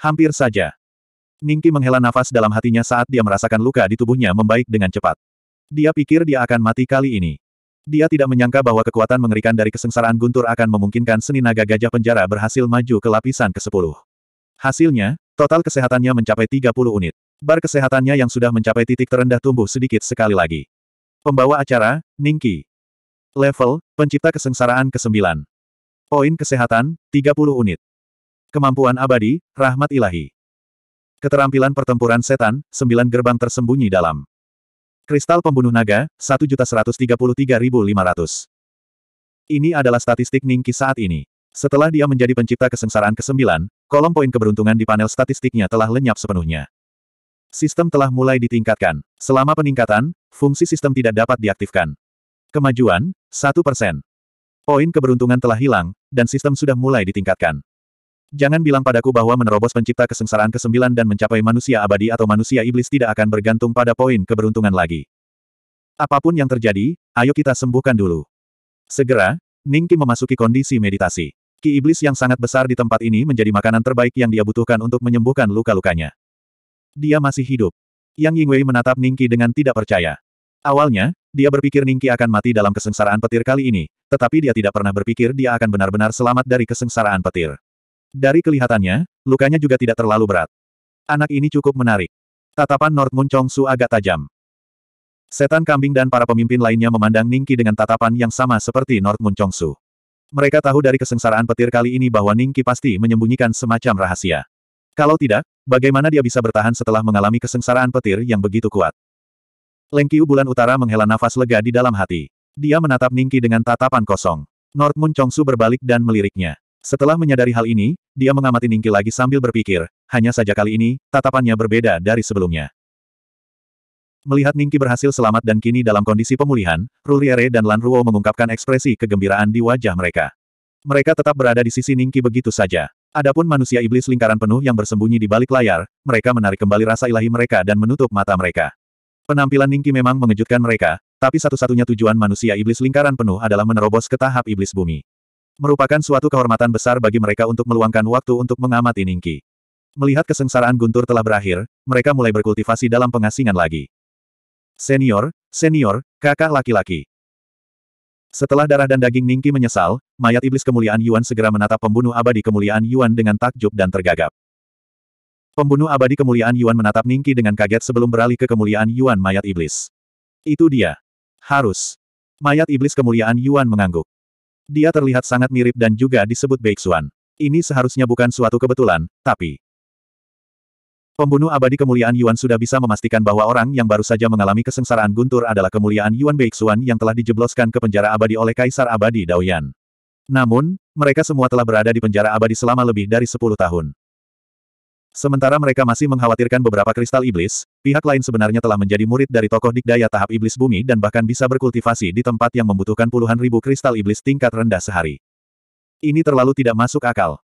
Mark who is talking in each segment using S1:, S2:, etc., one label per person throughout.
S1: Hampir saja. Ningki menghela nafas dalam hatinya saat dia merasakan luka di tubuhnya membaik dengan cepat. Dia pikir dia akan mati kali ini. Dia tidak menyangka bahwa kekuatan mengerikan dari kesengsaraan guntur akan memungkinkan seni naga gajah penjara berhasil maju ke lapisan ke-10. Hasilnya, total kesehatannya mencapai 30 unit. Bar kesehatannya yang sudah mencapai titik terendah tumbuh sedikit sekali lagi. Pembawa acara, Ningki. Level, pencipta kesengsaraan ke-9. Poin kesehatan, 30 unit. Kemampuan abadi, rahmat ilahi. Keterampilan pertempuran setan, Sembilan gerbang tersembunyi dalam. Kristal pembunuh naga, 1.133.500. Ini adalah statistik Ningki saat ini. Setelah dia menjadi pencipta kesengsaraan ke-9, kolom poin keberuntungan di panel statistiknya telah lenyap sepenuhnya. Sistem telah mulai ditingkatkan. Selama peningkatan, fungsi sistem tidak dapat diaktifkan. Kemajuan, 1%. Poin keberuntungan telah hilang, dan sistem sudah mulai ditingkatkan. Jangan bilang padaku bahwa menerobos pencipta kesengsaraan ke ke-9 dan mencapai manusia abadi atau manusia iblis tidak akan bergantung pada poin keberuntungan lagi. Apapun yang terjadi, ayo kita sembuhkan dulu. Segera, Ningki memasuki kondisi meditasi. Ki iblis yang sangat besar di tempat ini menjadi makanan terbaik yang dia butuhkan untuk menyembuhkan luka-lukanya. Dia masih hidup. Yang Yingwei menatap Ningki dengan tidak percaya. Awalnya, dia berpikir Ningki akan mati dalam kesengsaraan petir kali ini, tetapi dia tidak pernah berpikir dia akan benar-benar selamat dari kesengsaraan petir. Dari kelihatannya, lukanya juga tidak terlalu berat. Anak ini cukup menarik. Tatapan North Moon Chong Su agak tajam. Setan kambing dan para pemimpin lainnya memandang Ningki dengan tatapan yang sama seperti North Moon Chong Su. Mereka tahu dari kesengsaraan petir kali ini bahwa Ningki pasti menyembunyikan semacam rahasia. Kalau tidak, bagaimana dia bisa bertahan setelah mengalami kesengsaraan petir yang begitu kuat? Lengkiu bulan utara menghela nafas lega di dalam hati. Dia menatap Ningki dengan tatapan kosong. North Moon Su berbalik dan meliriknya. Setelah menyadari hal ini, dia mengamati Ningki lagi sambil berpikir, hanya saja kali ini, tatapannya berbeda dari sebelumnya. Melihat Ningki berhasil selamat dan kini dalam kondisi pemulihan, Ruliere dan Lan Ruo mengungkapkan ekspresi kegembiraan di wajah mereka. Mereka tetap berada di sisi Ningki begitu saja. Adapun manusia iblis lingkaran penuh yang bersembunyi di balik layar, mereka menarik kembali rasa ilahi mereka dan menutup mata mereka. Penampilan Ningki memang mengejutkan mereka, tapi satu-satunya tujuan manusia iblis lingkaran penuh adalah menerobos ke tahap iblis bumi. Merupakan suatu kehormatan besar bagi mereka untuk meluangkan waktu untuk mengamati Ningki. Melihat kesengsaraan Guntur telah berakhir, mereka mulai berkultivasi dalam pengasingan lagi. Senior, senior, kakak laki-laki. Setelah darah dan daging Ningki menyesal, mayat iblis kemuliaan Yuan segera menatap pembunuh abadi kemuliaan Yuan dengan takjub dan tergagap. Pembunuh abadi kemuliaan Yuan menatap Ningki dengan kaget sebelum beralih ke kemuliaan Yuan mayat iblis. Itu dia. Harus. Mayat iblis kemuliaan Yuan mengangguk. Dia terlihat sangat mirip dan juga disebut Beixuan. Ini seharusnya bukan suatu kebetulan, tapi... Pembunuh abadi kemuliaan Yuan sudah bisa memastikan bahwa orang yang baru saja mengalami kesengsaraan guntur adalah kemuliaan Yuan Beixuan yang telah dijebloskan ke penjara abadi oleh Kaisar Abadi Daoyan. Namun, mereka semua telah berada di penjara abadi selama lebih dari 10 tahun. Sementara mereka masih mengkhawatirkan beberapa kristal iblis, pihak lain sebenarnya telah menjadi murid dari tokoh dikdaya tahap iblis bumi dan bahkan bisa berkultivasi di tempat yang membutuhkan puluhan ribu kristal iblis tingkat rendah sehari. Ini terlalu tidak masuk akal.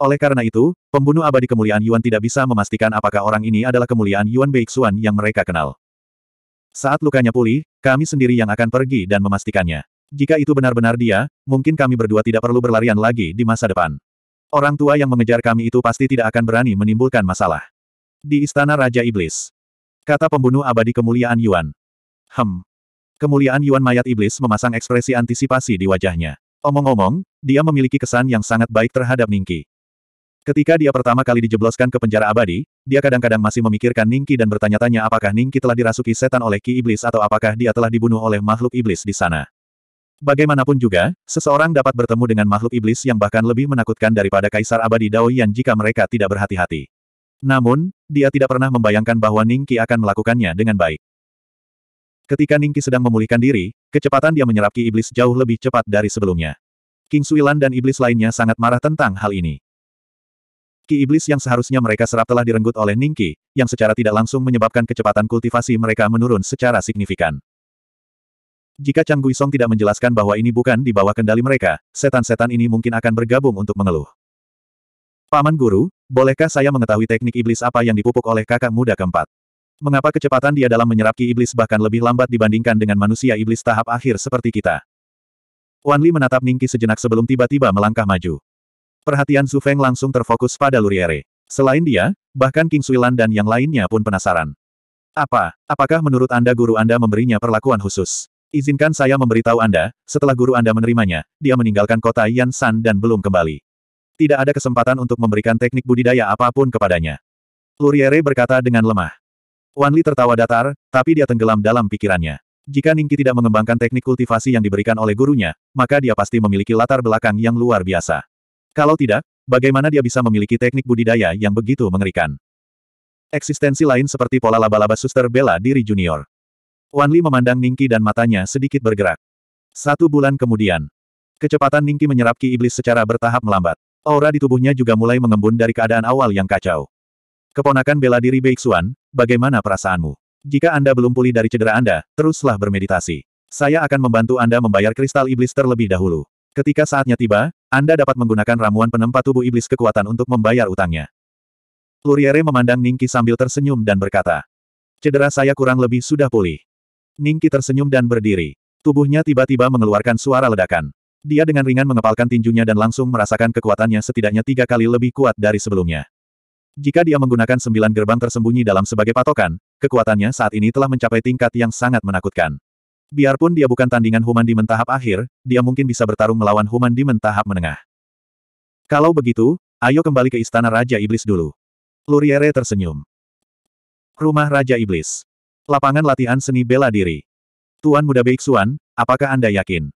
S1: Oleh karena itu, pembunuh abadi kemuliaan Yuan tidak bisa memastikan apakah orang ini adalah kemuliaan Yuan Beixuan yang mereka kenal. Saat lukanya pulih, kami sendiri yang akan pergi dan memastikannya. Jika itu benar-benar dia, mungkin kami berdua tidak perlu berlarian lagi di masa depan. Orang tua yang mengejar kami itu pasti tidak akan berani menimbulkan masalah. Di istana Raja Iblis. Kata pembunuh abadi kemuliaan Yuan. Hem. Kemuliaan Yuan mayat iblis memasang ekspresi antisipasi di wajahnya. Omong-omong, dia memiliki kesan yang sangat baik terhadap Ningki. Ketika dia pertama kali dijebloskan ke penjara abadi, dia kadang-kadang masih memikirkan Ningki dan bertanya-tanya apakah Ningki telah dirasuki setan oleh Ki Iblis atau apakah dia telah dibunuh oleh makhluk iblis di sana. Bagaimanapun juga, seseorang dapat bertemu dengan makhluk iblis yang bahkan lebih menakutkan daripada Kaisar Abadi Daoyan jika mereka tidak berhati-hati. Namun, dia tidak pernah membayangkan bahwa Ningki akan melakukannya dengan baik. Ketika Ningki sedang memulihkan diri, kecepatan dia menyerap ki iblis jauh lebih cepat dari sebelumnya. King Suilan dan iblis lainnya sangat marah tentang hal ini. Ki iblis yang seharusnya mereka serap telah direnggut oleh Ningki, yang secara tidak langsung menyebabkan kecepatan kultivasi mereka menurun secara signifikan. Jika Chang Guisong tidak menjelaskan bahwa ini bukan di bawah kendali mereka, setan-setan ini mungkin akan bergabung untuk mengeluh. Paman Guru, bolehkah saya mengetahui teknik iblis apa yang dipupuk oleh kakak muda keempat? Mengapa kecepatan dia dalam menyerap ki iblis bahkan lebih lambat dibandingkan dengan manusia iblis tahap akhir seperti kita? Wan Li menatap Ningki sejenak sebelum tiba-tiba melangkah maju. Perhatian Su Feng langsung terfokus pada Luriere. Selain dia, bahkan King Sui Lan dan yang lainnya pun penasaran. Apa, apakah menurut Anda guru Anda memberinya perlakuan khusus? Izinkan saya memberitahu Anda, setelah guru Anda menerimanya, dia meninggalkan kota Yansan dan belum kembali. Tidak ada kesempatan untuk memberikan teknik budidaya apapun kepadanya. Luriere berkata dengan lemah. Wanli tertawa datar, tapi dia tenggelam dalam pikirannya. Jika Ningki tidak mengembangkan teknik kultivasi yang diberikan oleh gurunya, maka dia pasti memiliki latar belakang yang luar biasa. Kalau tidak, bagaimana dia bisa memiliki teknik budidaya yang begitu mengerikan? Eksistensi lain seperti pola laba-laba suster bela diri junior. Wan Li memandang Ningki dan matanya sedikit bergerak. Satu bulan kemudian, kecepatan Ningki menyerap ki iblis secara bertahap melambat. Aura di tubuhnya juga mulai mengembun dari keadaan awal yang kacau. Keponakan bela diri Beixuan, bagaimana perasaanmu? Jika Anda belum pulih dari cedera Anda, teruslah bermeditasi. Saya akan membantu Anda membayar kristal iblis terlebih dahulu. Ketika saatnya tiba, Anda dapat menggunakan ramuan penempat tubuh iblis kekuatan untuk membayar utangnya. Luriere memandang Ningki sambil tersenyum dan berkata, Cedera saya kurang lebih sudah pulih. Ningki tersenyum dan berdiri. Tubuhnya tiba-tiba mengeluarkan suara ledakan. Dia dengan ringan mengepalkan tinjunya dan langsung merasakan kekuatannya setidaknya tiga kali lebih kuat dari sebelumnya. Jika dia menggunakan sembilan gerbang tersembunyi dalam sebagai patokan, kekuatannya saat ini telah mencapai tingkat yang sangat menakutkan. Biarpun dia bukan tandingan human di tahap akhir, dia mungkin bisa bertarung melawan human di tahap menengah. Kalau begitu, ayo kembali ke istana Raja Iblis dulu. Luriere tersenyum. Rumah Raja Iblis. Lapangan latihan seni bela diri. Tuan muda Beiksuan, apakah Anda yakin?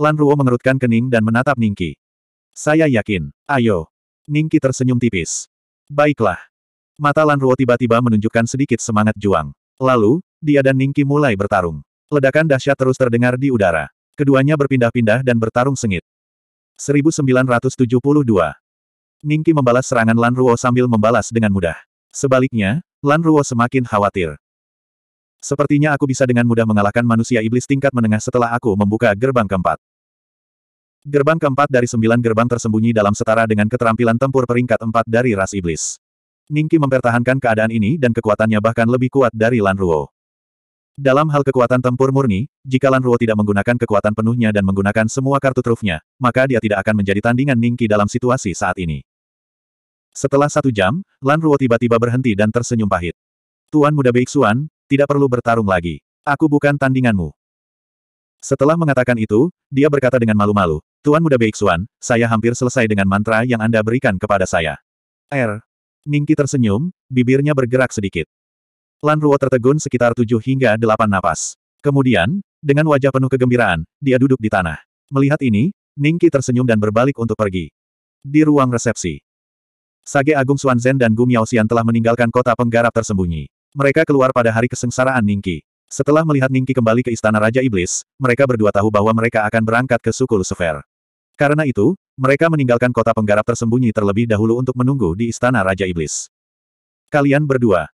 S1: Lan Ruo mengerutkan kening dan menatap Ningki. Saya yakin. Ayo. Ningki tersenyum tipis. Baiklah. Mata Lan Ruo tiba-tiba menunjukkan sedikit semangat juang. Lalu, dia dan Ningki mulai bertarung. Ledakan dahsyat terus terdengar di udara. Keduanya berpindah-pindah dan bertarung sengit. 1972. Ningki membalas serangan Lan Ruo sambil membalas dengan mudah. Sebaliknya, Lan Ruo semakin khawatir. Sepertinya aku bisa dengan mudah mengalahkan manusia iblis tingkat menengah setelah aku membuka gerbang keempat. Gerbang keempat dari sembilan gerbang tersembunyi dalam setara dengan keterampilan tempur peringkat empat dari ras iblis. Ningki mempertahankan keadaan ini dan kekuatannya bahkan lebih kuat dari Lan Ruo. Dalam hal kekuatan tempur murni, jika Lan Ruo tidak menggunakan kekuatan penuhnya dan menggunakan semua kartu trufnya, maka dia tidak akan menjadi tandingan Ningki dalam situasi saat ini. Setelah satu jam, Lan Ruo tiba-tiba berhenti dan tersenyum pahit. Tuan muda Beiksuan, tidak perlu bertarung lagi. Aku bukan tandinganmu. Setelah mengatakan itu, dia berkata dengan malu-malu, Tuan Muda Beiksuan, saya hampir selesai dengan mantra yang Anda berikan kepada saya. Er, Ningki tersenyum, bibirnya bergerak sedikit. Lan Ruo tertegun sekitar tujuh hingga delapan napas. Kemudian, dengan wajah penuh kegembiraan, dia duduk di tanah. Melihat ini, Ningki tersenyum dan berbalik untuk pergi. Di ruang resepsi. Sage Agung Xuanzhen dan Gu Xian telah meninggalkan kota penggarap tersembunyi. Mereka keluar pada hari kesengsaraan Ningki. Setelah melihat Ningki kembali ke Istana Raja Iblis, mereka berdua tahu bahwa mereka akan berangkat ke suku Lucifer. Karena itu, mereka meninggalkan kota penggarap tersembunyi terlebih dahulu untuk menunggu di Istana Raja Iblis. Kalian berdua.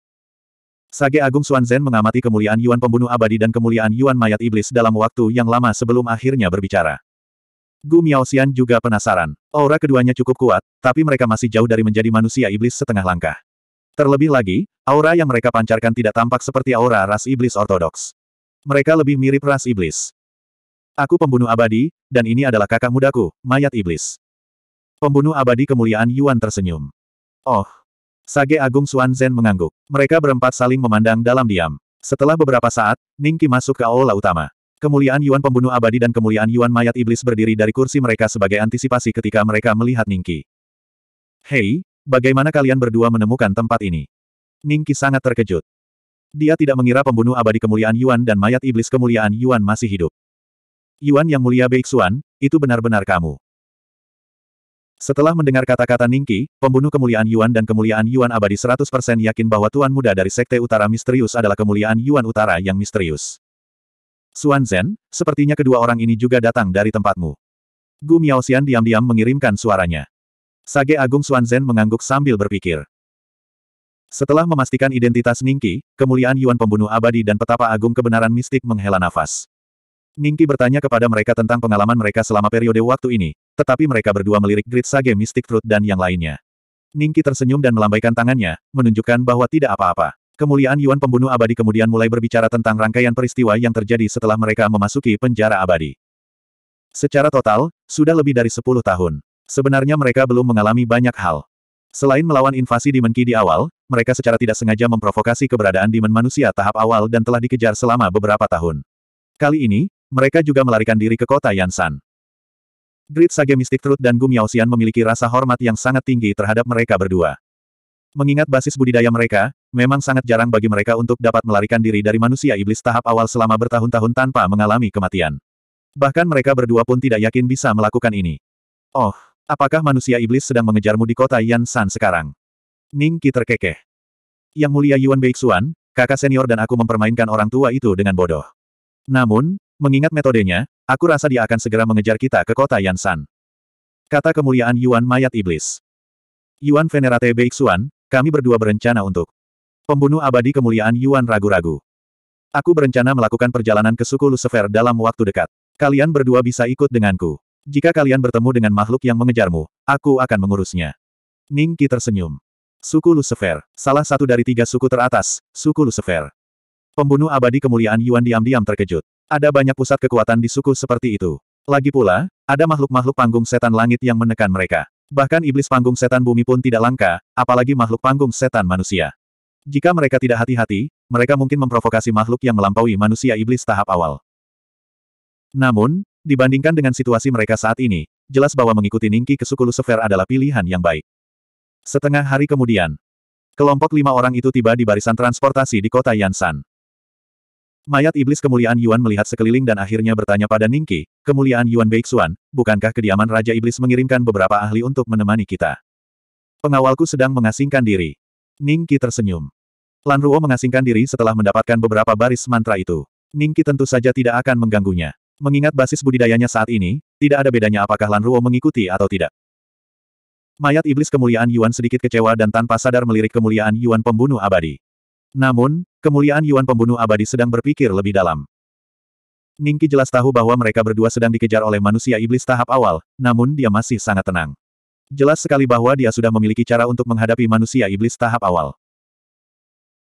S1: Sage Agung Xuanzhen mengamati kemuliaan Yuan Pembunuh Abadi dan kemuliaan Yuan Mayat Iblis dalam waktu yang lama sebelum akhirnya berbicara. Gu Miao Xian juga penasaran. Aura keduanya cukup kuat, tapi mereka masih jauh dari menjadi manusia iblis setengah langkah. Terlebih lagi, aura yang mereka pancarkan tidak tampak seperti aura ras iblis ortodoks. Mereka lebih mirip ras iblis. Aku pembunuh abadi, dan ini adalah kakak mudaku, mayat iblis. Pembunuh abadi kemuliaan Yuan tersenyum. Oh! Sage Agung Suan Zen mengangguk. Mereka berempat saling memandang dalam diam. Setelah beberapa saat, Ningki masuk ke aula utama. Kemuliaan Yuan pembunuh abadi dan kemuliaan Yuan mayat iblis berdiri dari kursi mereka sebagai antisipasi ketika mereka melihat Ningki. Hei, Bagaimana kalian berdua menemukan tempat ini? Ningki sangat terkejut. Dia tidak mengira pembunuh abadi kemuliaan Yuan dan mayat iblis kemuliaan Yuan masih hidup. Yuan yang mulia Beixuan, itu benar-benar kamu. Setelah mendengar kata-kata Ningki, pembunuh kemuliaan Yuan dan kemuliaan Yuan abadi 100% yakin bahwa Tuan Muda dari Sekte Utara Misterius adalah kemuliaan Yuan Utara yang misterius. Suan Zen, sepertinya kedua orang ini juga datang dari tempatmu. Gu Miao Xian diam-diam mengirimkan suaranya. Sage Agung Suanzen mengangguk sambil berpikir. Setelah memastikan identitas Ningki, kemuliaan Yuan pembunuh abadi dan petapa agung kebenaran mistik menghela nafas. Ningki bertanya kepada mereka tentang pengalaman mereka selama periode waktu ini, tetapi mereka berdua melirik Great Sage Mystic Truth dan yang lainnya. Ningki tersenyum dan melambaikan tangannya, menunjukkan bahwa tidak apa-apa. Kemuliaan Yuan pembunuh abadi kemudian mulai berbicara tentang rangkaian peristiwa yang terjadi setelah mereka memasuki penjara abadi. Secara total, sudah lebih dari 10 tahun. Sebenarnya mereka belum mengalami banyak hal. Selain melawan invasi di Ki di awal, mereka secara tidak sengaja memprovokasi keberadaan Demon manusia tahap awal dan telah dikejar selama beberapa tahun. Kali ini, mereka juga melarikan diri ke kota Yansan. Grid Sage Mystic Truth dan Gum Yaoxian memiliki rasa hormat yang sangat tinggi terhadap mereka berdua. Mengingat basis budidaya mereka, memang sangat jarang bagi mereka untuk dapat melarikan diri dari manusia iblis tahap awal selama bertahun-tahun tanpa mengalami kematian. Bahkan mereka berdua pun tidak yakin bisa melakukan ini. Oh, Apakah manusia iblis sedang mengejarmu di kota Yansan sekarang? Ning Qi terkekeh. Yang mulia Yuan Beixuan, kakak senior dan aku mempermainkan orang tua itu dengan bodoh. Namun, mengingat metodenya, aku rasa dia akan segera mengejar kita ke kota Yansan. Kata kemuliaan Yuan mayat iblis. Yuan Venerate Beixuan, kami berdua berencana untuk pembunuh abadi kemuliaan Yuan ragu-ragu. Aku berencana melakukan perjalanan ke suku Lucifer dalam waktu dekat. Kalian berdua bisa ikut denganku. Jika kalian bertemu dengan makhluk yang mengejarmu, aku akan mengurusnya. Ning Qi tersenyum. Suku Lucifer, salah satu dari tiga suku teratas, suku Lucifer. Pembunuh abadi kemuliaan Yuan diam-diam terkejut. Ada banyak pusat kekuatan di suku seperti itu. Lagi pula, ada makhluk-makhluk panggung setan langit yang menekan mereka. Bahkan iblis panggung setan bumi pun tidak langka, apalagi makhluk panggung setan manusia. Jika mereka tidak hati-hati, mereka mungkin memprovokasi makhluk yang melampaui manusia iblis tahap awal. Namun, Dibandingkan dengan situasi mereka saat ini, jelas bahwa mengikuti Ningki ke suku Lucifer adalah pilihan yang baik. Setengah hari kemudian, kelompok lima orang itu tiba di barisan transportasi di kota Yansan. Mayat iblis kemuliaan Yuan melihat sekeliling dan akhirnya bertanya pada Ningki, kemuliaan Yuan Beixuan, bukankah kediaman Raja Iblis mengirimkan beberapa ahli untuk menemani kita? Pengawalku sedang mengasingkan diri. Ningki tersenyum. Lan Ruo mengasingkan diri setelah mendapatkan beberapa baris mantra itu. Ningki tentu saja tidak akan mengganggunya. Mengingat basis budidayanya saat ini, tidak ada bedanya apakah Lan Ruo mengikuti atau tidak. Mayat iblis kemuliaan Yuan sedikit kecewa dan tanpa sadar melirik kemuliaan Yuan pembunuh abadi. Namun, kemuliaan Yuan pembunuh abadi sedang berpikir lebih dalam. Ningki jelas tahu bahwa mereka berdua sedang dikejar oleh manusia iblis tahap awal, namun dia masih sangat tenang. Jelas sekali bahwa dia sudah memiliki cara untuk menghadapi manusia iblis tahap awal.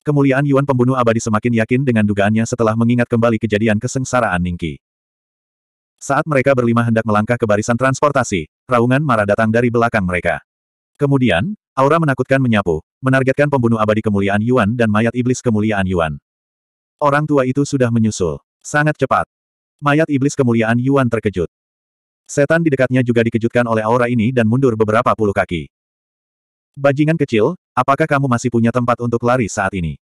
S1: Kemuliaan Yuan pembunuh abadi semakin yakin dengan dugaannya setelah mengingat kembali kejadian kesengsaraan Ningki. Saat mereka berlima hendak melangkah ke barisan transportasi, raungan marah datang dari belakang mereka. Kemudian, aura menakutkan menyapu, menargetkan pembunuh abadi kemuliaan Yuan dan mayat iblis kemuliaan Yuan. Orang tua itu sudah menyusul. Sangat cepat. Mayat iblis kemuliaan Yuan terkejut. Setan di dekatnya juga dikejutkan oleh aura ini dan mundur beberapa puluh kaki. Bajingan kecil, apakah kamu masih punya tempat untuk lari saat ini?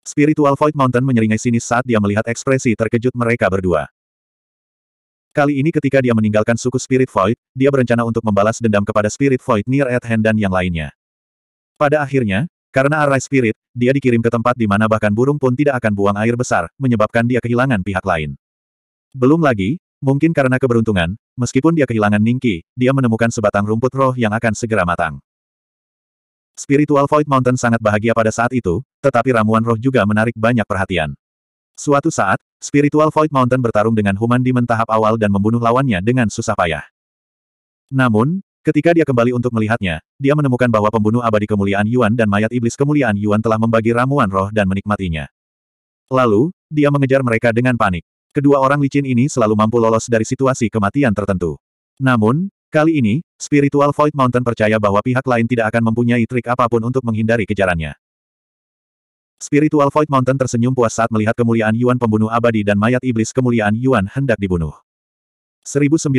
S1: Spiritual Void Mountain menyeringai sinis saat dia melihat ekspresi terkejut mereka berdua. Kali ini ketika dia meninggalkan suku Spirit Void, dia berencana untuk membalas dendam kepada Spirit Void Near at Hand dan yang lainnya. Pada akhirnya, karena Arai Spirit, dia dikirim ke tempat di mana bahkan burung pun tidak akan buang air besar, menyebabkan dia kehilangan pihak lain. Belum lagi, mungkin karena keberuntungan, meskipun dia kehilangan Ningki, dia menemukan sebatang rumput roh yang akan segera matang. Spiritual Void Mountain sangat bahagia pada saat itu, tetapi ramuan roh juga menarik banyak perhatian. Suatu saat, Spiritual Void Mountain bertarung dengan Human Demon tahap awal dan membunuh lawannya dengan susah payah. Namun, ketika dia kembali untuk melihatnya, dia menemukan bahwa pembunuh abadi kemuliaan Yuan dan mayat iblis kemuliaan Yuan telah membagi ramuan roh dan menikmatinya. Lalu, dia mengejar mereka dengan panik. Kedua orang licin ini selalu mampu lolos dari situasi kematian tertentu. Namun, kali ini, Spiritual Void Mountain percaya bahwa pihak lain tidak akan mempunyai trik apapun untuk menghindari kejarannya. Spiritual Void Mountain tersenyum puas saat melihat kemuliaan Yuan pembunuh abadi dan mayat iblis kemuliaan Yuan hendak dibunuh. 1973.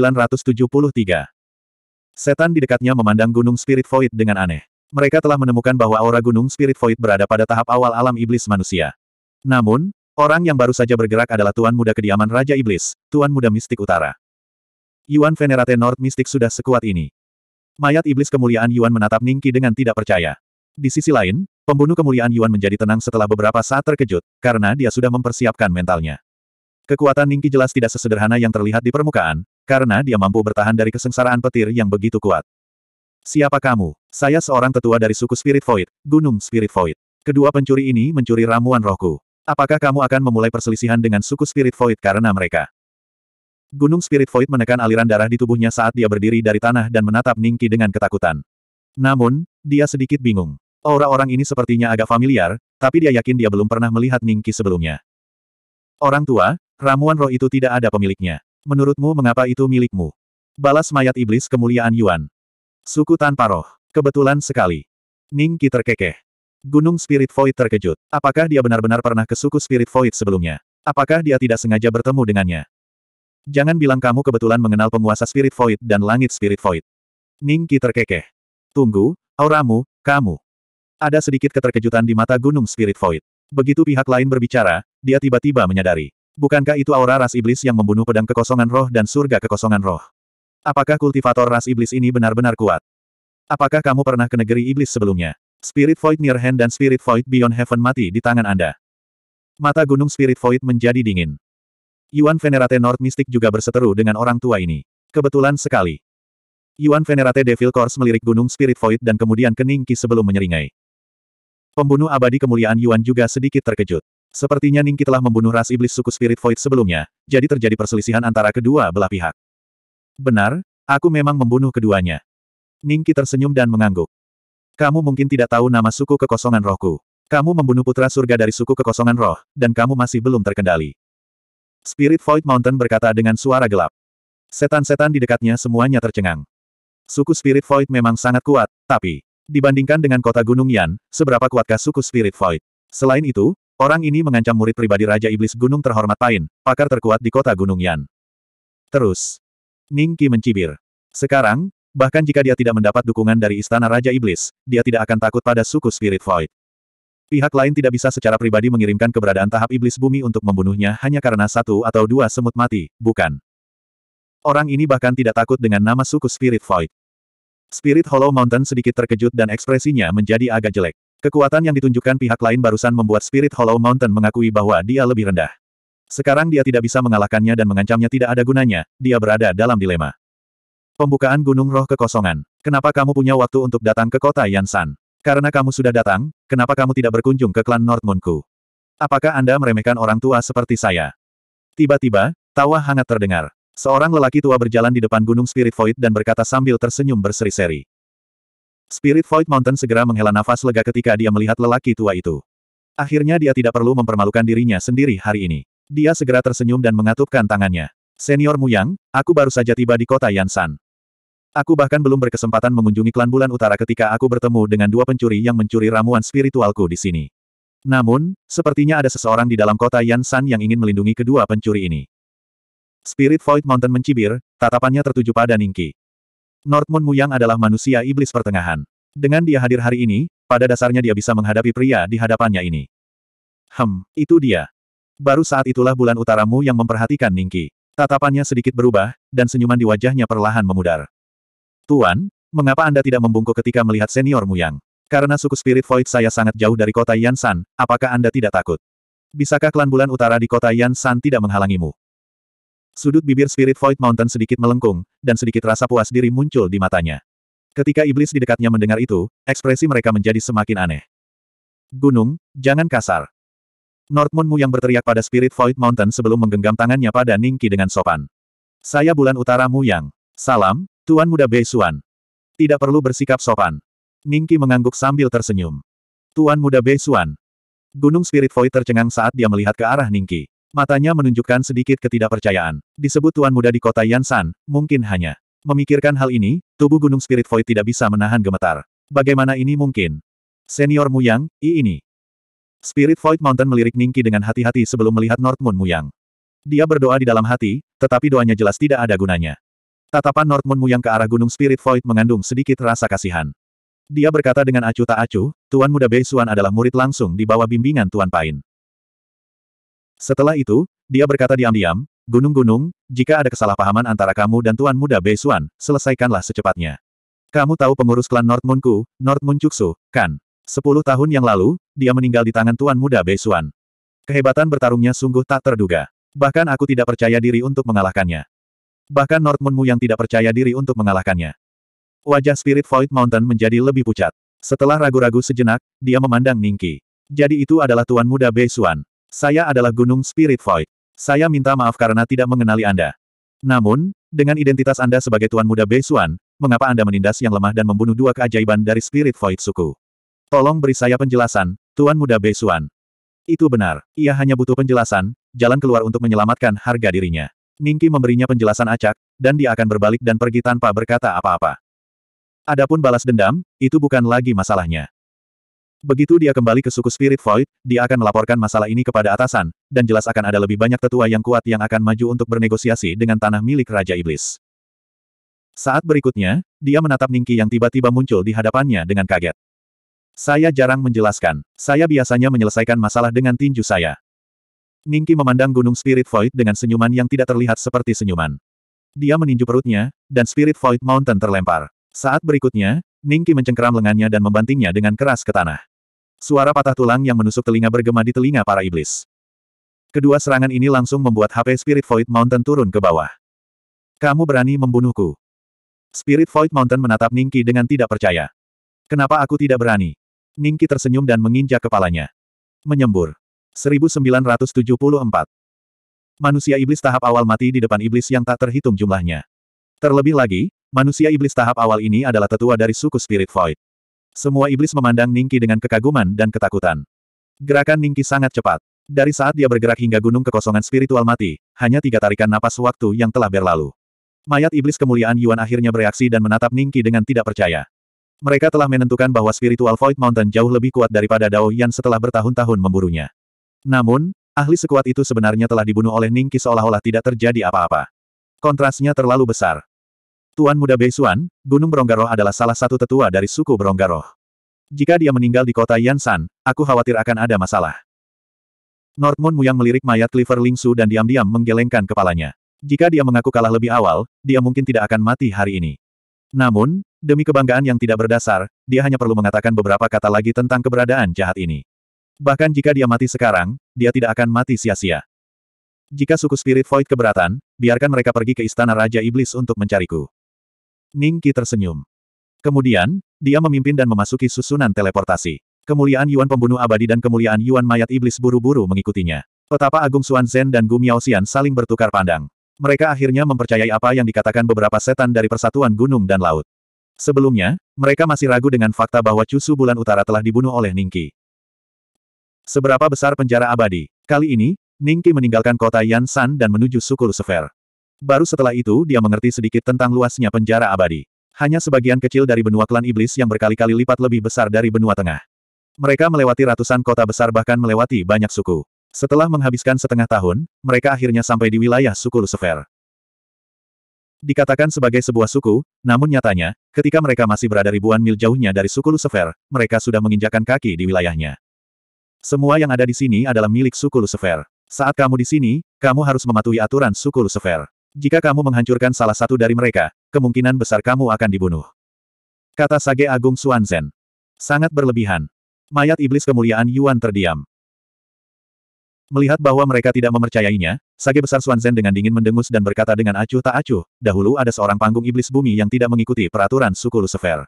S1: Setan di dekatnya memandang gunung Spirit Void dengan aneh. Mereka telah menemukan bahwa aura gunung Spirit Void berada pada tahap awal alam iblis manusia. Namun, orang yang baru saja bergerak adalah Tuan Muda Kediaman Raja Iblis, Tuan Muda Mistik Utara. Yuan Venerate North Mistik sudah sekuat ini. Mayat iblis kemuliaan Yuan menatap Ningki dengan tidak percaya. Di sisi lain, Pembunuh kemuliaan Yuan menjadi tenang setelah beberapa saat terkejut, karena dia sudah mempersiapkan mentalnya. Kekuatan Ningki jelas tidak sesederhana yang terlihat di permukaan, karena dia mampu bertahan dari kesengsaraan petir yang begitu kuat. Siapa kamu? Saya seorang tetua dari suku Spirit Void, Gunung Spirit Void. Kedua pencuri ini mencuri ramuan rohku. Apakah kamu akan memulai perselisihan dengan suku Spirit Void karena mereka? Gunung Spirit Void menekan aliran darah di tubuhnya saat dia berdiri dari tanah dan menatap Ningki dengan ketakutan. Namun, dia sedikit bingung. Aura orang ini sepertinya agak familiar, tapi dia yakin dia belum pernah melihat Ningki sebelumnya. Orang tua, ramuan roh itu tidak ada pemiliknya. Menurutmu mengapa itu milikmu? Balas mayat iblis kemuliaan Yuan. Suku tanpa roh. Kebetulan sekali. Ningki terkekeh. Gunung Spirit Void terkejut. Apakah dia benar-benar pernah ke suku Spirit Void sebelumnya? Apakah dia tidak sengaja bertemu dengannya? Jangan bilang kamu kebetulan mengenal penguasa Spirit Void dan langit Spirit Void. Ningki terkekeh. Tunggu, auramu, kamu. Ada sedikit keterkejutan di mata Gunung Spirit Void. Begitu pihak lain berbicara, dia tiba-tiba menyadari. Bukankah itu aura ras iblis yang membunuh pedang kekosongan roh dan surga kekosongan roh? Apakah kultivator ras iblis ini benar-benar kuat? Apakah kamu pernah ke negeri iblis sebelumnya? Spirit Void Near Hand dan Spirit Void Beyond Heaven mati di tangan Anda. Mata gunung Spirit Void menjadi dingin. Yuan Venerate North Mystic juga berseteru dengan orang tua ini. Kebetulan sekali. Yuan Venerate Devil Course melirik gunung Spirit Void dan kemudian keningki sebelum menyeringai. Pembunuh abadi kemuliaan Yuan juga sedikit terkejut. Sepertinya Ningki telah membunuh ras iblis suku Spirit Void sebelumnya, jadi terjadi perselisihan antara kedua belah pihak. Benar, aku memang membunuh keduanya. Ningki tersenyum dan mengangguk. Kamu mungkin tidak tahu nama suku kekosongan rohku. Kamu membunuh putra surga dari suku kekosongan roh, dan kamu masih belum terkendali. Spirit Void Mountain berkata dengan suara gelap. Setan-setan di dekatnya semuanya tercengang. Suku Spirit Void memang sangat kuat, tapi Dibandingkan dengan kota Gunung Yan, seberapa kuatkah suku Spirit Void? Selain itu, orang ini mengancam murid pribadi Raja Iblis Gunung terhormat Pain, pakar terkuat di kota Gunung Yan. Terus, Ning Qi mencibir. Sekarang, bahkan jika dia tidak mendapat dukungan dari Istana Raja Iblis, dia tidak akan takut pada suku Spirit Void. Pihak lain tidak bisa secara pribadi mengirimkan keberadaan tahap iblis bumi untuk membunuhnya hanya karena satu atau dua semut mati, bukan? Orang ini bahkan tidak takut dengan nama suku Spirit Void. Spirit Hollow Mountain sedikit terkejut dan ekspresinya menjadi agak jelek. Kekuatan yang ditunjukkan pihak lain barusan membuat Spirit Hollow Mountain mengakui bahwa dia lebih rendah. Sekarang dia tidak bisa mengalahkannya dan mengancamnya tidak ada gunanya, dia berada dalam dilema. Pembukaan Gunung Roh Kekosongan. Kenapa kamu punya waktu untuk datang ke kota Yansan? Karena kamu sudah datang, kenapa kamu tidak berkunjung ke klan North Apakah Anda meremehkan orang tua seperti saya? Tiba-tiba, tawa hangat terdengar. Seorang lelaki tua berjalan di depan gunung Spirit Void dan berkata sambil tersenyum berseri-seri. Spirit Void Mountain segera menghela nafas lega ketika dia melihat lelaki tua itu. Akhirnya dia tidak perlu mempermalukan dirinya sendiri hari ini. Dia segera tersenyum dan mengatupkan tangannya. Senior Mu Yang, aku baru saja tiba di kota Yansan. Aku bahkan belum berkesempatan mengunjungi klan bulan utara ketika aku bertemu dengan dua pencuri yang mencuri ramuan spiritualku di sini. Namun, sepertinya ada seseorang di dalam kota Yansan yang ingin melindungi kedua pencuri ini. Spirit Void Mountain mencibir, tatapannya tertuju pada Ningki. North Moon Muyang adalah manusia iblis pertengahan. Dengan dia hadir hari ini, pada dasarnya dia bisa menghadapi pria di hadapannya ini. Hem, itu dia. Baru saat itulah bulan utaramu yang memperhatikan Ningki. Tatapannya sedikit berubah, dan senyuman di wajahnya perlahan memudar. Tuan, mengapa Anda tidak membungkuk ketika melihat senior Muyang? Karena suku Spirit Void saya sangat jauh dari kota Yansan, apakah Anda tidak takut? Bisakah klan bulan utara di kota Yansan tidak menghalangimu? Sudut bibir Spirit Void Mountain sedikit melengkung, dan sedikit rasa puas diri muncul di matanya. Ketika iblis di dekatnya mendengar itu, ekspresi mereka menjadi semakin aneh. Gunung, jangan kasar. Northmoonmu yang berteriak pada Spirit Void Mountain sebelum menggenggam tangannya pada Ningki dengan sopan. Saya bulan utaramu yang. Salam, Tuan Muda Beisuan. Tidak perlu bersikap sopan. Ningki mengangguk sambil tersenyum. Tuan Muda Beisuan. Gunung Spirit Void tercengang saat dia melihat ke arah Ningki. Matanya menunjukkan sedikit ketidakpercayaan. Disebut tuan muda di kota Yansan, mungkin hanya. Memikirkan hal ini, tubuh gunung spirit void tidak bisa menahan gemetar. Bagaimana ini mungkin? Senior Muyang, I ini. Spirit Void Mountain melirik Ningki dengan hati-hati sebelum melihat North Moon Muyang. Dia berdoa di dalam hati, tetapi doanya jelas tidak ada gunanya. Tatapan North Moon Muyang ke arah gunung Spirit Void mengandung sedikit rasa kasihan. Dia berkata dengan acuh tak acuh, Tuan Muda Bei Beisuan adalah murid langsung di bawah bimbingan Tuan Pain. Setelah itu, dia berkata diam-diam, Gunung-gunung, jika ada kesalahpahaman antara kamu dan Tuan Muda Beisuan, selesaikanlah secepatnya. Kamu tahu pengurus klan Nordmunku, Moonku, North kan? Sepuluh tahun yang lalu, dia meninggal di tangan Tuan Muda Beisuan. Kehebatan bertarungnya sungguh tak terduga. Bahkan aku tidak percaya diri untuk mengalahkannya. Bahkan Nordmunmu yang tidak percaya diri untuk mengalahkannya. Wajah Spirit Void Mountain menjadi lebih pucat. Setelah ragu-ragu sejenak, dia memandang Ningki. Jadi itu adalah Tuan Muda Beisuan. Saya adalah Gunung Spirit Void. Saya minta maaf karena tidak mengenali Anda. Namun, dengan identitas Anda sebagai Tuan Muda Beisuan, mengapa Anda menindas yang lemah dan membunuh dua keajaiban dari Spirit Void suku? Tolong beri saya penjelasan, Tuan Muda Beisuan. Itu benar, ia hanya butuh penjelasan, jalan keluar untuk menyelamatkan harga dirinya. Ningki memberinya penjelasan acak, dan dia akan berbalik dan pergi tanpa berkata apa-apa. Adapun balas dendam, itu bukan lagi masalahnya. Begitu dia kembali ke suku Spirit Void, dia akan melaporkan masalah ini kepada atasan, dan jelas akan ada lebih banyak tetua yang kuat yang akan maju untuk bernegosiasi dengan tanah milik Raja Iblis. Saat berikutnya, dia menatap Ningki yang tiba-tiba muncul di hadapannya dengan kaget. Saya jarang menjelaskan. Saya biasanya menyelesaikan masalah dengan tinju saya. Ningki memandang gunung Spirit Void dengan senyuman yang tidak terlihat seperti senyuman. Dia meninju perutnya, dan Spirit Void Mountain terlempar. Saat berikutnya, Ningki mencengkeram lengannya dan membantingnya dengan keras ke tanah. Suara patah tulang yang menusuk telinga bergema di telinga para iblis. Kedua serangan ini langsung membuat HP Spirit Void Mountain turun ke bawah. Kamu berani membunuhku. Spirit Void Mountain menatap Ningki dengan tidak percaya. Kenapa aku tidak berani? Ningki tersenyum dan menginjak kepalanya. Menyembur. 1974. Manusia iblis tahap awal mati di depan iblis yang tak terhitung jumlahnya. Terlebih lagi, manusia iblis tahap awal ini adalah tetua dari suku Spirit Void. Semua iblis memandang Ningki dengan kekaguman dan ketakutan. Gerakan Ningki sangat cepat. Dari saat dia bergerak hingga gunung kekosongan spiritual mati, hanya tiga tarikan napas waktu yang telah berlalu. Mayat iblis kemuliaan Yuan akhirnya bereaksi dan menatap Ningki dengan tidak percaya. Mereka telah menentukan bahwa spiritual Void Mountain jauh lebih kuat daripada Dao Yan setelah bertahun-tahun memburunya. Namun, ahli sekuat itu sebenarnya telah dibunuh oleh Ningki seolah-olah tidak terjadi apa-apa. Kontrasnya terlalu besar. Tuan Muda Beisuan, Gunung Beronggaroh adalah salah satu tetua dari suku Beronggaroh. Jika dia meninggal di kota Yansan, aku khawatir akan ada masalah. North Moon Muyang melirik mayat Clifford Lingsu dan diam-diam menggelengkan kepalanya. Jika dia mengaku kalah lebih awal, dia mungkin tidak akan mati hari ini. Namun, demi kebanggaan yang tidak berdasar, dia hanya perlu mengatakan beberapa kata lagi tentang keberadaan jahat ini. Bahkan jika dia mati sekarang, dia tidak akan mati sia-sia. Jika suku Spirit Void keberatan, biarkan mereka pergi ke Istana Raja Iblis untuk mencariku. Ningki tersenyum. Kemudian, dia memimpin dan memasuki susunan teleportasi. Kemuliaan Yuan pembunuh abadi dan kemuliaan Yuan mayat iblis buru-buru mengikutinya. Petapa Agung Xuan Zhen dan Gu Xian saling bertukar pandang. Mereka akhirnya mempercayai apa yang dikatakan beberapa setan dari persatuan gunung dan laut. Sebelumnya, mereka masih ragu dengan fakta bahwa Chusu Bulan Utara telah dibunuh oleh Ningki. Seberapa besar penjara abadi? Kali ini, Ningki meninggalkan kota Yansan dan menuju suku Lucifer. Baru setelah itu dia mengerti sedikit tentang luasnya penjara abadi. Hanya sebagian kecil dari benua klan iblis yang berkali-kali lipat lebih besar dari benua tengah. Mereka melewati ratusan kota besar bahkan melewati banyak suku. Setelah menghabiskan setengah tahun, mereka akhirnya sampai di wilayah suku Lucifer. Dikatakan sebagai sebuah suku, namun nyatanya, ketika mereka masih berada ribuan mil jauhnya dari suku Lucifer, mereka sudah menginjakan kaki di wilayahnya. Semua yang ada di sini adalah milik suku Lucifer. Saat kamu di sini, kamu harus mematuhi aturan suku Lucifer. Jika kamu menghancurkan salah satu dari mereka, kemungkinan besar kamu akan dibunuh. Kata Sage Agung Suanzen. Sangat berlebihan. Mayat iblis kemuliaan Yuan terdiam. Melihat bahwa mereka tidak memercayainya, Sage Besar Suanzen dengan dingin mendengus dan berkata dengan acuh tak acuh, dahulu ada seorang panggung iblis bumi yang tidak mengikuti peraturan suku Lucifer.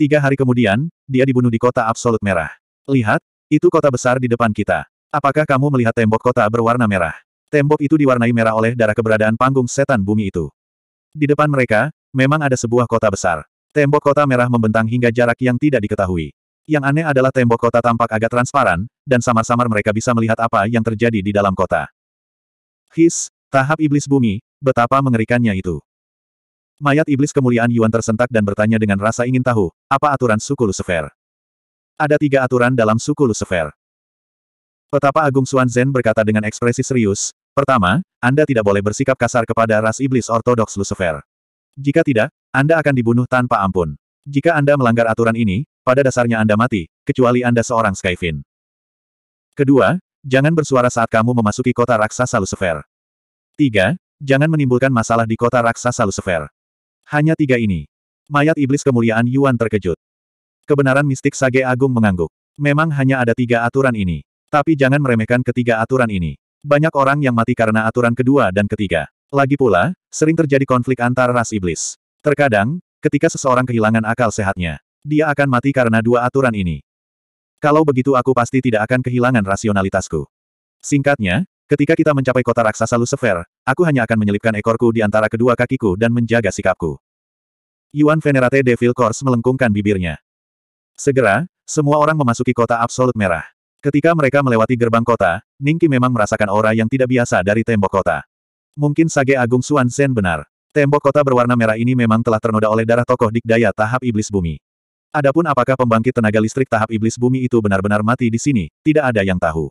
S1: Tiga hari kemudian, dia dibunuh di kota Absolut Merah. Lihat, itu kota besar di depan kita. Apakah kamu melihat tembok kota berwarna merah? Tembok itu diwarnai merah oleh darah keberadaan panggung setan bumi itu. Di depan mereka, memang ada sebuah kota besar. Tembok kota merah membentang hingga jarak yang tidak diketahui. Yang aneh adalah tembok kota tampak agak transparan, dan samar-samar mereka bisa melihat apa yang terjadi di dalam kota. His, tahap iblis bumi, betapa mengerikannya itu. Mayat iblis kemuliaan Yuan tersentak dan bertanya dengan rasa ingin tahu, apa aturan suku Lucifer? Ada tiga aturan dalam suku Lucifer. Petapa Agung Xuan Zen berkata dengan ekspresi serius, Pertama, Anda tidak boleh bersikap kasar kepada ras iblis ortodoks Lucifer. Jika tidak, Anda akan dibunuh tanpa ampun. Jika Anda melanggar aturan ini, pada dasarnya Anda mati, kecuali Anda seorang Skyfin. Kedua, jangan bersuara saat kamu memasuki kota raksasa Lucifer. Tiga, jangan menimbulkan masalah di kota raksasa Lucifer. Hanya tiga ini. Mayat iblis kemuliaan Yuan terkejut. Kebenaran mistik Sage Agung mengangguk. Memang hanya ada tiga aturan ini. Tapi jangan meremehkan ketiga aturan ini. Banyak orang yang mati karena aturan kedua dan ketiga. Lagi pula, sering terjadi konflik antar ras iblis. Terkadang, ketika seseorang kehilangan akal sehatnya, dia akan mati karena dua aturan ini. Kalau begitu aku pasti tidak akan kehilangan rasionalitasku. Singkatnya, Ketika kita mencapai kota raksasa Lucifer, aku hanya akan menyelipkan ekorku di antara kedua kakiku dan menjaga sikapku. Yuan Venerate Devil Course melengkungkan bibirnya. Segera, semua orang memasuki kota Absolut Merah. Ketika mereka melewati gerbang kota, Ningki memang merasakan aura yang tidak biasa dari tembok kota. Mungkin Sage Agung Suan benar. Tembok kota berwarna merah ini memang telah ternoda oleh darah tokoh dikdaya tahap iblis bumi. Adapun apakah pembangkit tenaga listrik tahap iblis bumi itu benar-benar mati di sini, tidak ada yang tahu.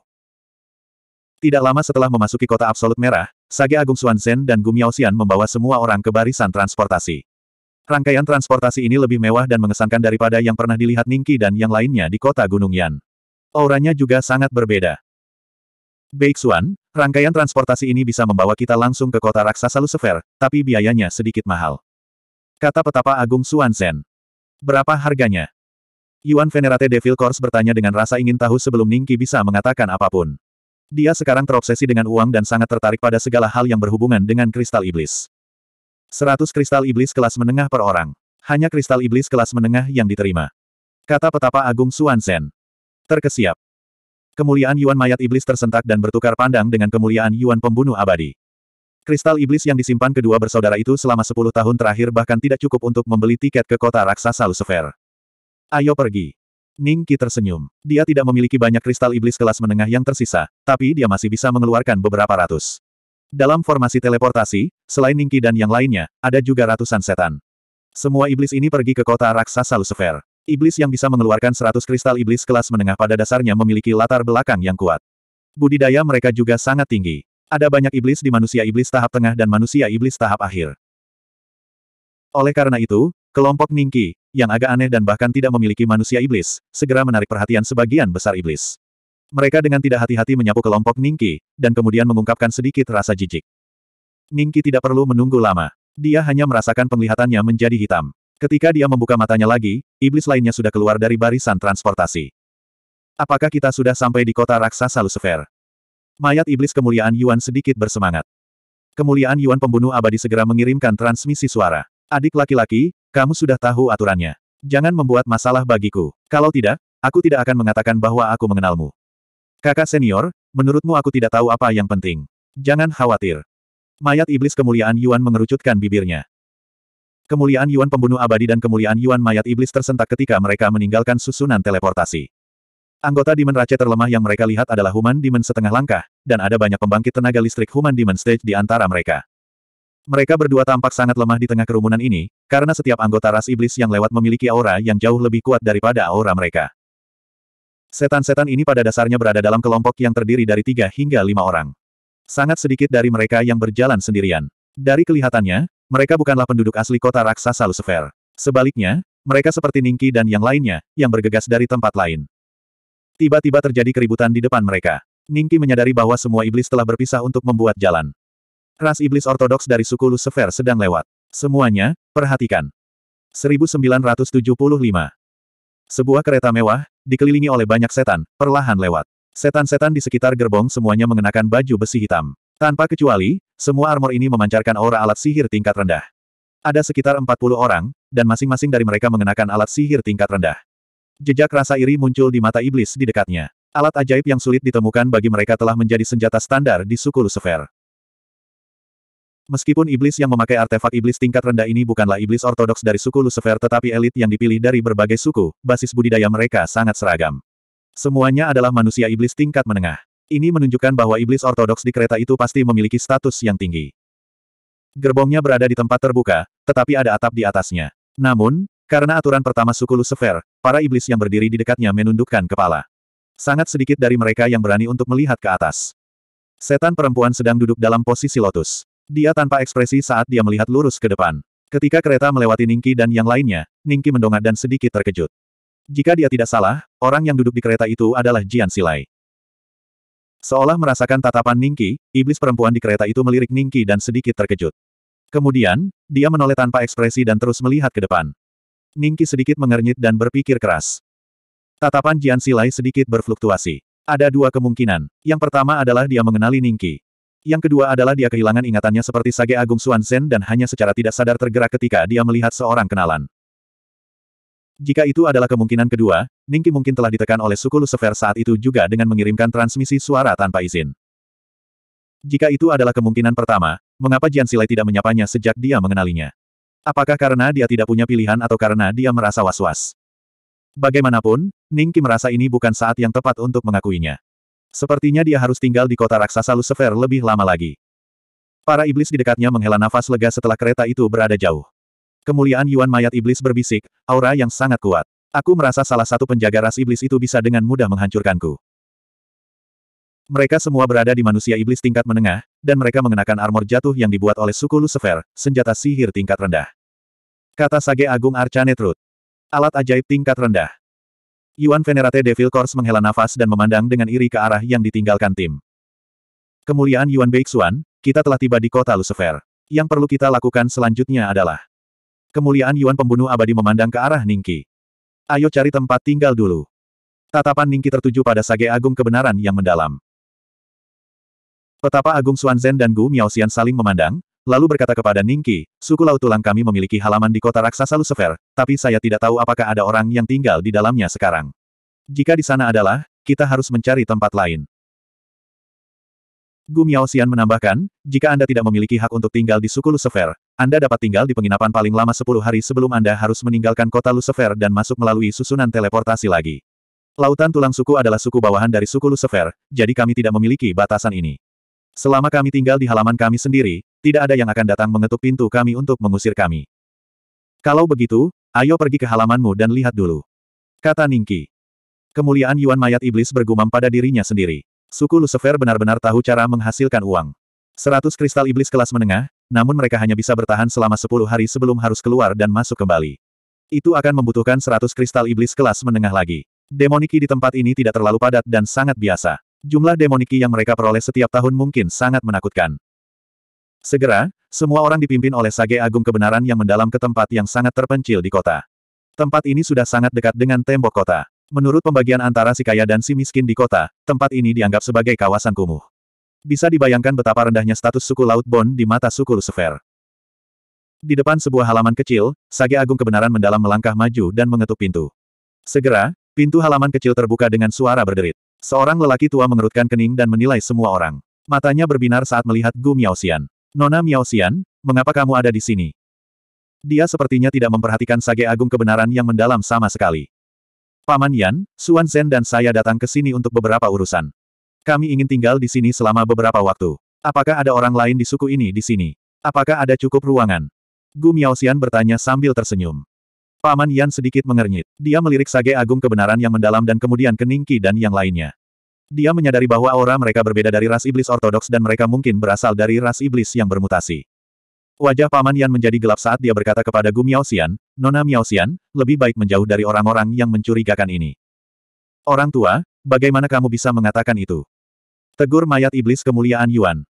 S1: Tidak lama setelah memasuki kota absolut merah, Sage Agung Suan dan Gumi Xian membawa semua orang ke barisan transportasi. Rangkaian transportasi ini lebih mewah dan mengesankan daripada yang pernah dilihat Ningki dan yang lainnya di kota Gunung Yan. Auranya juga sangat berbeda. Beixuan, rangkaian transportasi ini bisa membawa kita langsung ke kota raksasa Lucifer, tapi biayanya sedikit mahal. Kata petapa Agung Suansen. Berapa harganya? Yuan Venerate Devil Course bertanya dengan rasa ingin tahu sebelum Ningki bisa mengatakan apapun. Dia sekarang terobsesi dengan uang dan sangat tertarik pada segala hal yang berhubungan dengan kristal iblis. 100 kristal iblis kelas menengah per orang. Hanya kristal iblis kelas menengah yang diterima. Kata petapa Agung Suansen. Terkesiap. Kemuliaan Yuan mayat iblis tersentak dan bertukar pandang dengan kemuliaan Yuan pembunuh abadi. Kristal iblis yang disimpan kedua bersaudara itu selama sepuluh tahun terakhir bahkan tidak cukup untuk membeli tiket ke kota raksasa Lucifer. Ayo pergi. Ning Qi tersenyum. Dia tidak memiliki banyak kristal iblis kelas menengah yang tersisa, tapi dia masih bisa mengeluarkan beberapa ratus. Dalam formasi teleportasi, selain Ning Qi dan yang lainnya, ada juga ratusan setan. Semua iblis ini pergi ke kota raksasa Lucifer. Iblis yang bisa mengeluarkan 100 kristal iblis kelas menengah pada dasarnya memiliki latar belakang yang kuat. Budidaya mereka juga sangat tinggi. Ada banyak iblis di manusia iblis tahap tengah dan manusia iblis tahap akhir. Oleh karena itu, kelompok Ningki, yang agak aneh dan bahkan tidak memiliki manusia iblis, segera menarik perhatian sebagian besar iblis. Mereka dengan tidak hati-hati menyapu kelompok Ningki, dan kemudian mengungkapkan sedikit rasa jijik. Ningki tidak perlu menunggu lama. Dia hanya merasakan penglihatannya menjadi hitam. Ketika dia membuka matanya lagi, iblis lainnya sudah keluar dari barisan transportasi. Apakah kita sudah sampai di kota raksasa Lucifer? Mayat iblis kemuliaan Yuan sedikit bersemangat. Kemuliaan Yuan pembunuh abadi segera mengirimkan transmisi suara. Adik laki-laki, kamu sudah tahu aturannya. Jangan membuat masalah bagiku. Kalau tidak, aku tidak akan mengatakan bahwa aku mengenalmu. Kakak senior, menurutmu aku tidak tahu apa yang penting. Jangan khawatir. Mayat iblis kemuliaan Yuan mengerucutkan bibirnya. Kemuliaan Yuan pembunuh abadi dan kemuliaan Yuan mayat iblis tersentak ketika mereka meninggalkan susunan teleportasi. Anggota Demon Race terlemah yang mereka lihat adalah Human Demon setengah langkah, dan ada banyak pembangkit tenaga listrik Human Demon Stage di antara mereka. Mereka berdua tampak sangat lemah di tengah kerumunan ini, karena setiap anggota ras iblis yang lewat memiliki aura yang jauh lebih kuat daripada aura mereka. Setan-setan ini pada dasarnya berada dalam kelompok yang terdiri dari tiga hingga lima orang. Sangat sedikit dari mereka yang berjalan sendirian. Dari kelihatannya, mereka bukanlah penduduk asli kota raksasa Lucifer. Sebaliknya, mereka seperti Ningki dan yang lainnya, yang bergegas dari tempat lain. Tiba-tiba terjadi keributan di depan mereka. Ningki menyadari bahwa semua iblis telah berpisah untuk membuat jalan. Ras iblis ortodoks dari suku Lucifer sedang lewat. Semuanya, perhatikan. 1975. Sebuah kereta mewah, dikelilingi oleh banyak setan, perlahan lewat. Setan-setan di sekitar gerbong semuanya mengenakan baju besi hitam. Tanpa kecuali, semua armor ini memancarkan aura alat sihir tingkat rendah. Ada sekitar 40 orang, dan masing-masing dari mereka mengenakan alat sihir tingkat rendah. Jejak rasa iri muncul di mata iblis di dekatnya. Alat ajaib yang sulit ditemukan bagi mereka telah menjadi senjata standar di suku Lucifer. Meskipun iblis yang memakai artefak iblis tingkat rendah ini bukanlah iblis ortodoks dari suku Lucifer tetapi elit yang dipilih dari berbagai suku, basis budidaya mereka sangat seragam. Semuanya adalah manusia iblis tingkat menengah. Ini menunjukkan bahwa iblis ortodoks di kereta itu pasti memiliki status yang tinggi. Gerbongnya berada di tempat terbuka, tetapi ada atap di atasnya. Namun, karena aturan pertama suku Lucifer, para iblis yang berdiri di dekatnya menundukkan kepala. Sangat sedikit dari mereka yang berani untuk melihat ke atas. Setan perempuan sedang duduk dalam posisi lotus. Dia tanpa ekspresi saat dia melihat lurus ke depan. Ketika kereta melewati Ningki dan yang lainnya, Ningki mendongak dan sedikit terkejut. Jika dia tidak salah, orang yang duduk di kereta itu adalah Jian Silai. Seolah merasakan tatapan Ningki, iblis perempuan di kereta itu melirik Ningki dan sedikit terkejut. Kemudian, dia menoleh tanpa ekspresi dan terus melihat ke depan. Ningki sedikit mengernyit dan berpikir keras. Tatapan Jian Silai sedikit berfluktuasi. Ada dua kemungkinan. Yang pertama adalah dia mengenali Ningki. Yang kedua adalah dia kehilangan ingatannya seperti Sage Agung Suan Zen dan hanya secara tidak sadar tergerak ketika dia melihat seorang kenalan. Jika itu adalah kemungkinan kedua, Ningki mungkin telah ditekan oleh suku Lucifer saat itu juga dengan mengirimkan transmisi suara tanpa izin. Jika itu adalah kemungkinan pertama, mengapa Jian Silai tidak menyapanya sejak dia mengenalinya? Apakah karena dia tidak punya pilihan atau karena dia merasa was-was? Bagaimanapun, Ningki merasa ini bukan saat yang tepat untuk mengakuinya. Sepertinya dia harus tinggal di kota raksasa Lucifer lebih lama lagi. Para iblis di dekatnya menghela nafas lega setelah kereta itu berada jauh. Kemuliaan Yuan mayat iblis berbisik, aura yang sangat kuat. Aku merasa salah satu penjaga ras iblis itu bisa dengan mudah menghancurkanku. Mereka semua berada di manusia iblis tingkat menengah, dan mereka mengenakan armor jatuh yang dibuat oleh suku Lucifer, senjata sihir tingkat rendah. Kata Sage Agung Arcanetrut. Alat ajaib tingkat rendah. Yuan Venerate Devil Corps menghela nafas dan memandang dengan iri ke arah yang ditinggalkan tim. Kemuliaan Yuan Beixuan, kita telah tiba di kota Lucifer. Yang perlu kita lakukan selanjutnya adalah Kemuliaan Yuan pembunuh abadi memandang ke arah Ningki. Ayo cari tempat tinggal dulu. Tatapan Ningki tertuju pada sage agung kebenaran yang mendalam. Petapa Agung Suan Zen dan Gu Miao Xian saling memandang, lalu berkata kepada Ningki, suku laut tulang kami memiliki halaman di kota raksasa Lucifer, tapi saya tidak tahu apakah ada orang yang tinggal di dalamnya sekarang. Jika di sana adalah, kita harus mencari tempat lain. Gu Miao Xian menambahkan, jika Anda tidak memiliki hak untuk tinggal di suku Lucifer, anda dapat tinggal di penginapan paling lama 10 hari sebelum Anda harus meninggalkan kota Lucifer dan masuk melalui susunan teleportasi lagi. Lautan tulang suku adalah suku bawahan dari suku Lucifer, jadi kami tidak memiliki batasan ini. Selama kami tinggal di halaman kami sendiri, tidak ada yang akan datang mengetuk pintu kami untuk mengusir kami. Kalau begitu, ayo pergi ke halamanmu dan lihat dulu. Kata Ningki. Kemuliaan Yuan Mayat Iblis bergumam pada dirinya sendiri. Suku Lucifer benar-benar tahu cara menghasilkan uang. Seratus kristal iblis kelas menengah, namun mereka hanya bisa bertahan selama 10 hari sebelum harus keluar dan masuk kembali. Itu akan membutuhkan 100 kristal iblis kelas menengah lagi. Demoniki di tempat ini tidak terlalu padat dan sangat biasa. Jumlah demoniki yang mereka peroleh setiap tahun mungkin sangat menakutkan. Segera, semua orang dipimpin oleh Sage Agung Kebenaran yang mendalam ke tempat yang sangat terpencil di kota. Tempat ini sudah sangat dekat dengan tembok kota. Menurut pembagian antara si kaya dan si miskin di kota, tempat ini dianggap sebagai kawasan kumuh. Bisa dibayangkan betapa rendahnya status suku Laut Bon di mata suku Lucifer. Di depan sebuah halaman kecil, Sage Agung Kebenaran mendalam melangkah maju dan mengetuk pintu. Segera, pintu halaman kecil terbuka dengan suara berderit. Seorang lelaki tua mengerutkan kening dan menilai semua orang. Matanya berbinar saat melihat Gu Miao Xian. Nona Miao Xian, mengapa kamu ada di sini? Dia sepertinya tidak memperhatikan sage agung kebenaran yang mendalam sama sekali. Paman Yan, Suan Zhen dan saya datang ke sini untuk beberapa urusan. Kami ingin tinggal di sini selama beberapa waktu. Apakah ada orang lain di suku ini di sini? Apakah ada cukup ruangan? Gu Miaosian bertanya sambil tersenyum. Paman Yan sedikit mengernyit. Dia melirik Sage Agung kebenaran yang mendalam dan kemudian ke dan yang lainnya. Dia menyadari bahwa aura mereka berbeda dari ras iblis ortodoks dan mereka mungkin berasal dari ras iblis yang bermutasi. Wajah Paman Yan menjadi gelap saat dia berkata kepada Gu Miaosian, Nona Miaosian, lebih baik menjauh dari orang-orang yang mencurigakan ini. Orang tua, bagaimana kamu bisa mengatakan itu? Tegur mayat iblis kemuliaan Yuan.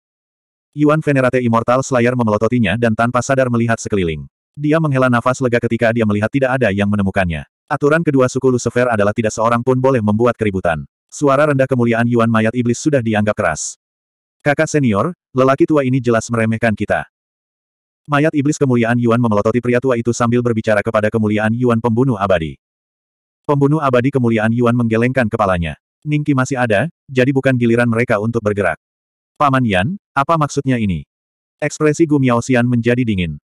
S1: Yuan Venerate Immortal Slayer memelototinya dan tanpa sadar melihat sekeliling. Dia menghela nafas lega ketika dia melihat tidak ada yang menemukannya. Aturan kedua suku Lucifer adalah tidak seorang pun boleh membuat keributan. Suara rendah kemuliaan Yuan mayat iblis sudah dianggap keras. Kakak senior, lelaki tua ini jelas meremehkan kita. Mayat iblis kemuliaan Yuan memelototi pria tua itu sambil berbicara kepada kemuliaan Yuan pembunuh abadi. Pembunuh abadi kemuliaan Yuan menggelengkan kepalanya. Ningki masih ada, jadi bukan giliran mereka untuk bergerak. Paman Yan, apa maksudnya ini? Ekspresi Gu Xian menjadi dingin.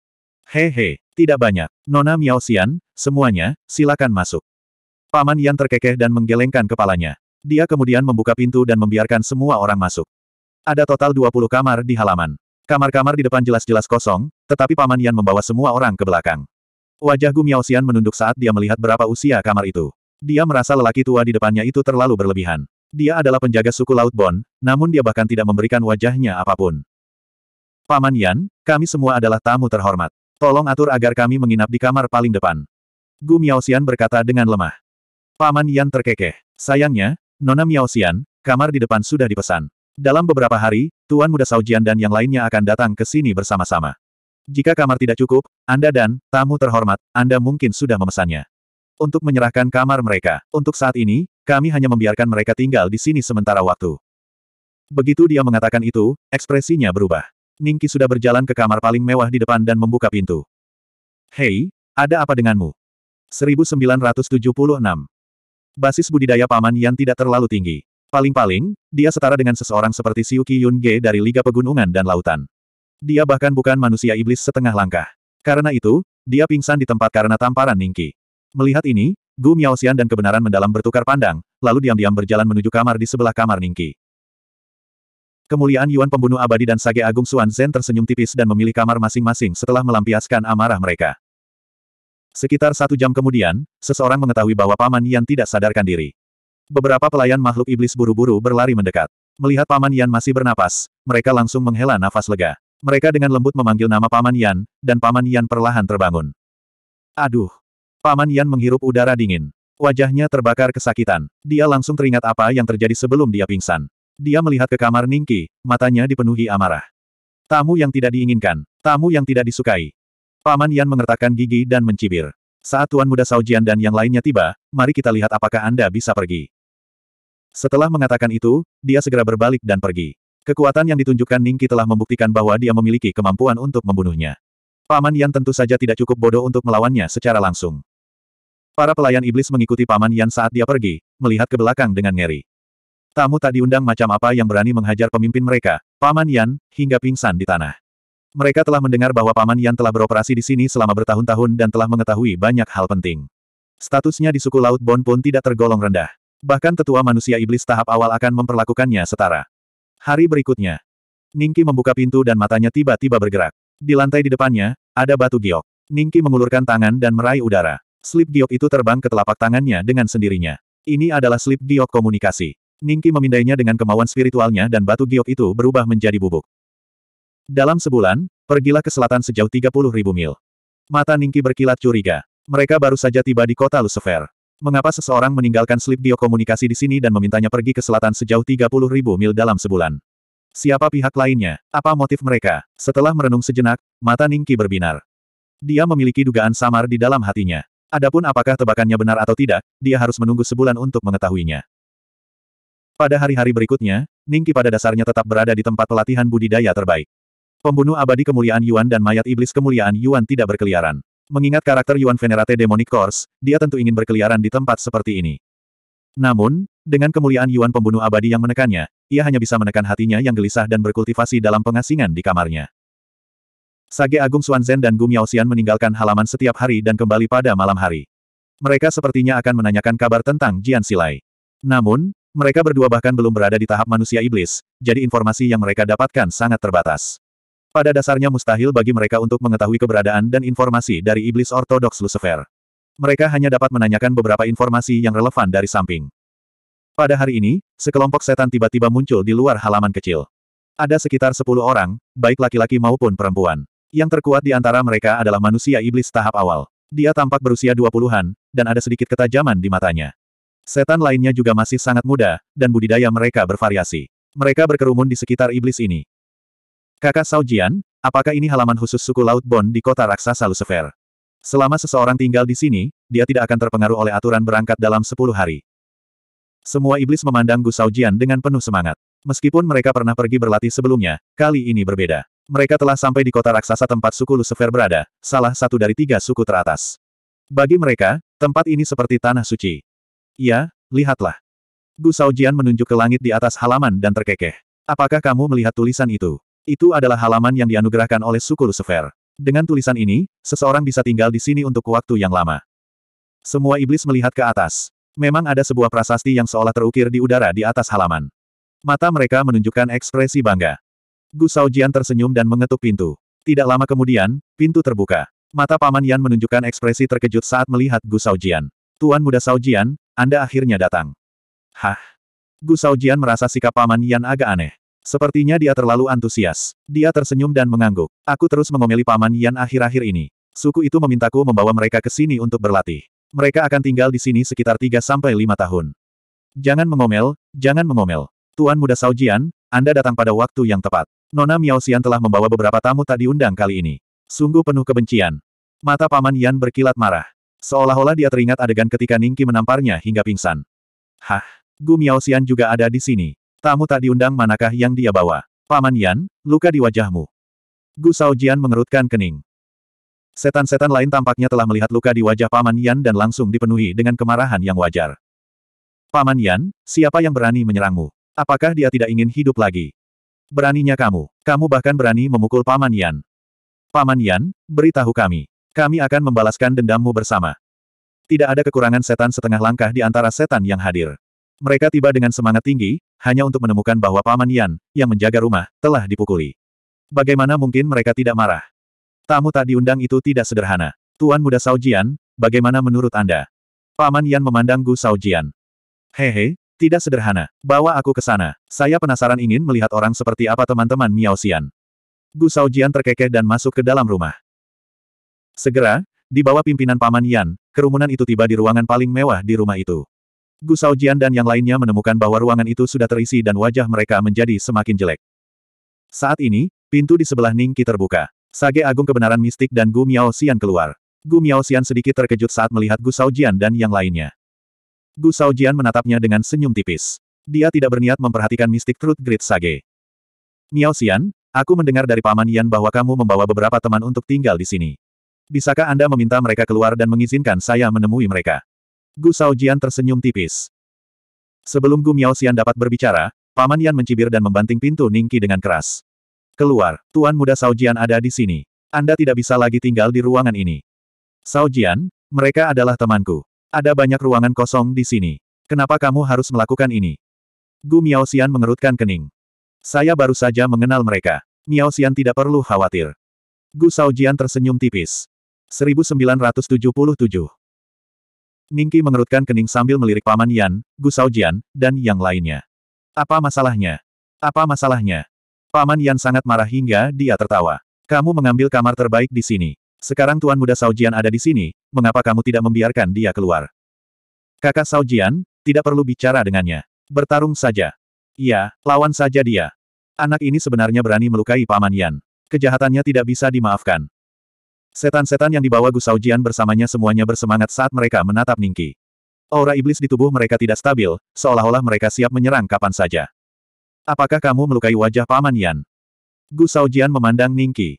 S1: Hehe, tidak banyak. Nona Miao Xian, semuanya, silakan masuk. Paman Yan terkekeh dan menggelengkan kepalanya. Dia kemudian membuka pintu dan membiarkan semua orang masuk. Ada total 20 kamar di halaman. Kamar-kamar di depan jelas-jelas kosong, tetapi Paman Yan membawa semua orang ke belakang. Wajah Gu Xian menunduk saat dia melihat berapa usia kamar itu. Dia merasa lelaki tua di depannya itu terlalu berlebihan. Dia adalah penjaga suku Laut Bon, namun dia bahkan tidak memberikan wajahnya apapun. Paman Yan, kami semua adalah tamu terhormat. Tolong atur agar kami menginap di kamar paling depan. Gu xian berkata dengan lemah. Paman Yan terkekeh. Sayangnya, Nona xian, kamar di depan sudah dipesan. Dalam beberapa hari, Tuan Muda Saujian dan yang lainnya akan datang ke sini bersama-sama. Jika kamar tidak cukup, Anda dan tamu terhormat, Anda mungkin sudah memesannya untuk menyerahkan kamar mereka. Untuk saat ini, kami hanya membiarkan mereka tinggal di sini sementara waktu. Begitu dia mengatakan itu, ekspresinya berubah. Ningki sudah berjalan ke kamar paling mewah di depan dan membuka pintu. Hei, ada apa denganmu? 1976. Basis budidaya paman yang tidak terlalu tinggi. Paling-paling, dia setara dengan seseorang seperti Siuki Yunge dari Liga Pegunungan dan Lautan. Dia bahkan bukan manusia iblis setengah langkah. Karena itu, dia pingsan di tempat karena tamparan Ningki. Melihat ini, Gu Miao Xian dan kebenaran mendalam bertukar pandang, lalu diam-diam berjalan menuju kamar di sebelah kamar Ningki. Kemuliaan Yuan pembunuh abadi dan Sage Agung Xuan Zhen tersenyum tipis dan memilih kamar masing-masing setelah melampiaskan amarah mereka. Sekitar satu jam kemudian, seseorang mengetahui bahwa Paman Yan tidak sadarkan diri. Beberapa pelayan makhluk iblis buru-buru berlari mendekat. Melihat Paman Yan masih bernapas, mereka langsung menghela nafas lega. Mereka dengan lembut memanggil nama Paman Yan, dan Paman Yan perlahan terbangun. Aduh, Paman Yan menghirup udara dingin. Wajahnya terbakar kesakitan. Dia langsung teringat apa yang terjadi sebelum dia pingsan. Dia melihat ke kamar Ningki, matanya dipenuhi amarah. Tamu yang tidak diinginkan, tamu yang tidak disukai. Paman Yan mengertakkan gigi dan mencibir. Saat Tuan Muda Saujian dan yang lainnya tiba, mari kita lihat apakah Anda bisa pergi. Setelah mengatakan itu, dia segera berbalik dan pergi. Kekuatan yang ditunjukkan Ningki telah membuktikan bahwa dia memiliki kemampuan untuk membunuhnya. Paman Yan tentu saja tidak cukup bodoh untuk melawannya secara langsung. Para pelayan iblis mengikuti Paman Yan saat dia pergi, melihat ke belakang dengan ngeri. Tamu tadi undang macam apa yang berani menghajar pemimpin mereka, Paman Yan, hingga pingsan di tanah. Mereka telah mendengar bahwa Paman Yan telah beroperasi di sini selama bertahun-tahun dan telah mengetahui banyak hal penting. Statusnya di suku Laut Bon pun tidak tergolong rendah. Bahkan tetua manusia iblis tahap awal akan memperlakukannya setara. Hari berikutnya, Ningki membuka pintu dan matanya tiba-tiba bergerak. Di lantai di depannya, ada batu giok. Ningki mengulurkan tangan dan meraih udara. Slip giok itu terbang ke telapak tangannya dengan sendirinya. Ini adalah slip giok komunikasi. Ningki memindainya dengan kemauan spiritualnya dan batu giok itu berubah menjadi bubuk. Dalam sebulan, pergilah ke selatan sejauh 30 ribu mil. Mata Ningki berkilat curiga. Mereka baru saja tiba di kota Lucifer. Mengapa seseorang meninggalkan slip giok komunikasi di sini dan memintanya pergi ke selatan sejauh 30 ribu mil dalam sebulan? Siapa pihak lainnya? Apa motif mereka? Setelah merenung sejenak, mata Ningki berbinar. Dia memiliki dugaan samar di dalam hatinya. Adapun apakah tebakannya benar atau tidak, dia harus menunggu sebulan untuk mengetahuinya. Pada hari-hari berikutnya, Ningki pada dasarnya tetap berada di tempat pelatihan budidaya terbaik. Pembunuh abadi kemuliaan Yuan dan mayat iblis kemuliaan Yuan tidak berkeliaran. Mengingat karakter Yuan Venerate Demonic Course, dia tentu ingin berkeliaran di tempat seperti ini. Namun, dengan kemuliaan Yuan pembunuh abadi yang menekannya, ia hanya bisa menekan hatinya yang gelisah dan berkultivasi dalam pengasingan di kamarnya. Sage Agung Xuanzhen dan Gum Xian meninggalkan halaman setiap hari dan kembali pada malam hari. Mereka sepertinya akan menanyakan kabar tentang Jian Silai. Namun, mereka berdua bahkan belum berada di tahap manusia iblis, jadi informasi yang mereka dapatkan sangat terbatas. Pada dasarnya mustahil bagi mereka untuk mengetahui keberadaan dan informasi dari iblis ortodoks Lucifer. Mereka hanya dapat menanyakan beberapa informasi yang relevan dari samping. Pada hari ini, sekelompok setan tiba-tiba muncul di luar halaman kecil. Ada sekitar 10 orang, baik laki-laki maupun perempuan. Yang terkuat di antara mereka adalah manusia iblis tahap awal. Dia tampak berusia dua puluhan, dan ada sedikit ketajaman di matanya. Setan lainnya juga masih sangat muda, dan budidaya mereka bervariasi. Mereka berkerumun di sekitar iblis ini. Kakak Saujian, apakah ini halaman khusus suku Laut Bon di kota raksasa Lucifer? Selama seseorang tinggal di sini, dia tidak akan terpengaruh oleh aturan berangkat dalam sepuluh hari. Semua iblis memandang Gu Saujian dengan penuh semangat. Meskipun mereka pernah pergi berlatih sebelumnya, kali ini berbeda. Mereka telah sampai di kota raksasa tempat suku Lucifer berada, salah satu dari tiga suku teratas. Bagi mereka, tempat ini seperti tanah suci. Ya, lihatlah. Gu Saojian menunjuk ke langit di atas halaman dan terkekeh. Apakah kamu melihat tulisan itu? Itu adalah halaman yang dianugerahkan oleh suku Lucifer. Dengan tulisan ini, seseorang bisa tinggal di sini untuk waktu yang lama. Semua iblis melihat ke atas. Memang ada sebuah prasasti yang seolah terukir di udara di atas halaman. Mata mereka menunjukkan ekspresi bangga. Gu Jian tersenyum dan mengetuk pintu. Tidak lama kemudian, pintu terbuka. Mata Paman Yan menunjukkan ekspresi terkejut saat melihat Gu Jian. Tuan muda Jian, Anda akhirnya datang. Hah? Gu Jian merasa sikap Paman Yan agak aneh. Sepertinya dia terlalu antusias. Dia tersenyum dan mengangguk. Aku terus mengomeli Paman Yan akhir-akhir ini. Suku itu memintaku membawa mereka ke sini untuk berlatih. Mereka akan tinggal di sini sekitar 3-5 tahun. Jangan mengomel, jangan mengomel. Tuan muda Jian, Anda datang pada waktu yang tepat. Nona Miao Xian telah membawa beberapa tamu tak diundang kali ini. Sungguh penuh kebencian. Mata Paman Yan berkilat marah. Seolah-olah dia teringat adegan ketika Ningki menamparnya hingga pingsan. Hah? Gu Miao Xian juga ada di sini. Tamu tak diundang manakah yang dia bawa? Paman Yan, luka di wajahmu. Gu Jian mengerutkan kening. Setan-setan lain tampaknya telah melihat luka di wajah Paman Yan dan langsung dipenuhi dengan kemarahan yang wajar. Paman Yan, siapa yang berani menyerangmu? Apakah dia tidak ingin hidup lagi? Beraninya kamu. Kamu bahkan berani memukul Paman Yan. Paman Yan, beritahu kami. Kami akan membalaskan dendammu bersama. Tidak ada kekurangan setan setengah langkah di antara setan yang hadir. Mereka tiba dengan semangat tinggi, hanya untuk menemukan bahwa Paman Yan, yang menjaga rumah, telah dipukuli. Bagaimana mungkin mereka tidak marah? Tamu tak diundang itu tidak sederhana. Tuan muda Saujian, bagaimana menurut Anda? Paman Yan memandang Gu Saujian. Hehe, tidak sederhana. Bawa aku ke sana. Saya penasaran ingin melihat orang seperti apa teman-teman Miao Xian. Gu Saojian terkekeh dan masuk ke dalam rumah. Segera, di bawah pimpinan Paman Yan, kerumunan itu tiba di ruangan paling mewah di rumah itu. Gu Saojian dan yang lainnya menemukan bahwa ruangan itu sudah terisi dan wajah mereka menjadi semakin jelek. Saat ini, pintu di sebelah Ningki terbuka. Sage Agung Kebenaran Mistik dan Gu Miao Xian keluar. Gu Miao Xian sedikit terkejut saat melihat Gu Saojian dan yang lainnya. Gu Saojian menatapnya dengan senyum tipis. Dia tidak berniat memperhatikan Mystic Truth Grid Sage. Miao Xian, aku mendengar dari Paman Yan bahwa kamu membawa beberapa teman untuk tinggal di sini. Bisakah Anda meminta mereka keluar dan mengizinkan saya menemui mereka? Gu Saojian tersenyum tipis. Sebelum Gu Miao Xian dapat berbicara, Paman Yan mencibir dan membanting pintu Ningki dengan keras. Keluar, Tuan Muda Saojian ada di sini. Anda tidak bisa lagi tinggal di ruangan ini. Saojian, mereka adalah temanku. Ada banyak ruangan kosong di sini. Kenapa kamu harus melakukan ini? Gu Miao Xian mengerutkan kening. Saya baru saja mengenal mereka. Miao Xian tidak perlu khawatir. Gu Saojian tersenyum tipis. 1977 Ningki mengerutkan kening sambil melirik Paman Yan, Gu Saojian, dan yang lainnya. Apa masalahnya? Apa masalahnya? Paman Yan sangat marah hingga dia tertawa. Kamu mengambil kamar terbaik di sini. Sekarang Tuan Muda Saujian ada di sini, mengapa kamu tidak membiarkan dia keluar? Kakak Saujian, tidak perlu bicara dengannya. Bertarung saja. Iya, lawan saja dia. Anak ini sebenarnya berani melukai Paman Yan. Kejahatannya tidak bisa dimaafkan. Setan-setan yang dibawa Gu Saujian bersamanya semuanya bersemangat saat mereka menatap Ningki. Aura iblis di tubuh mereka tidak stabil, seolah-olah mereka siap menyerang kapan saja. Apakah kamu melukai wajah Paman Yan? Gu Saujian memandang Ningki.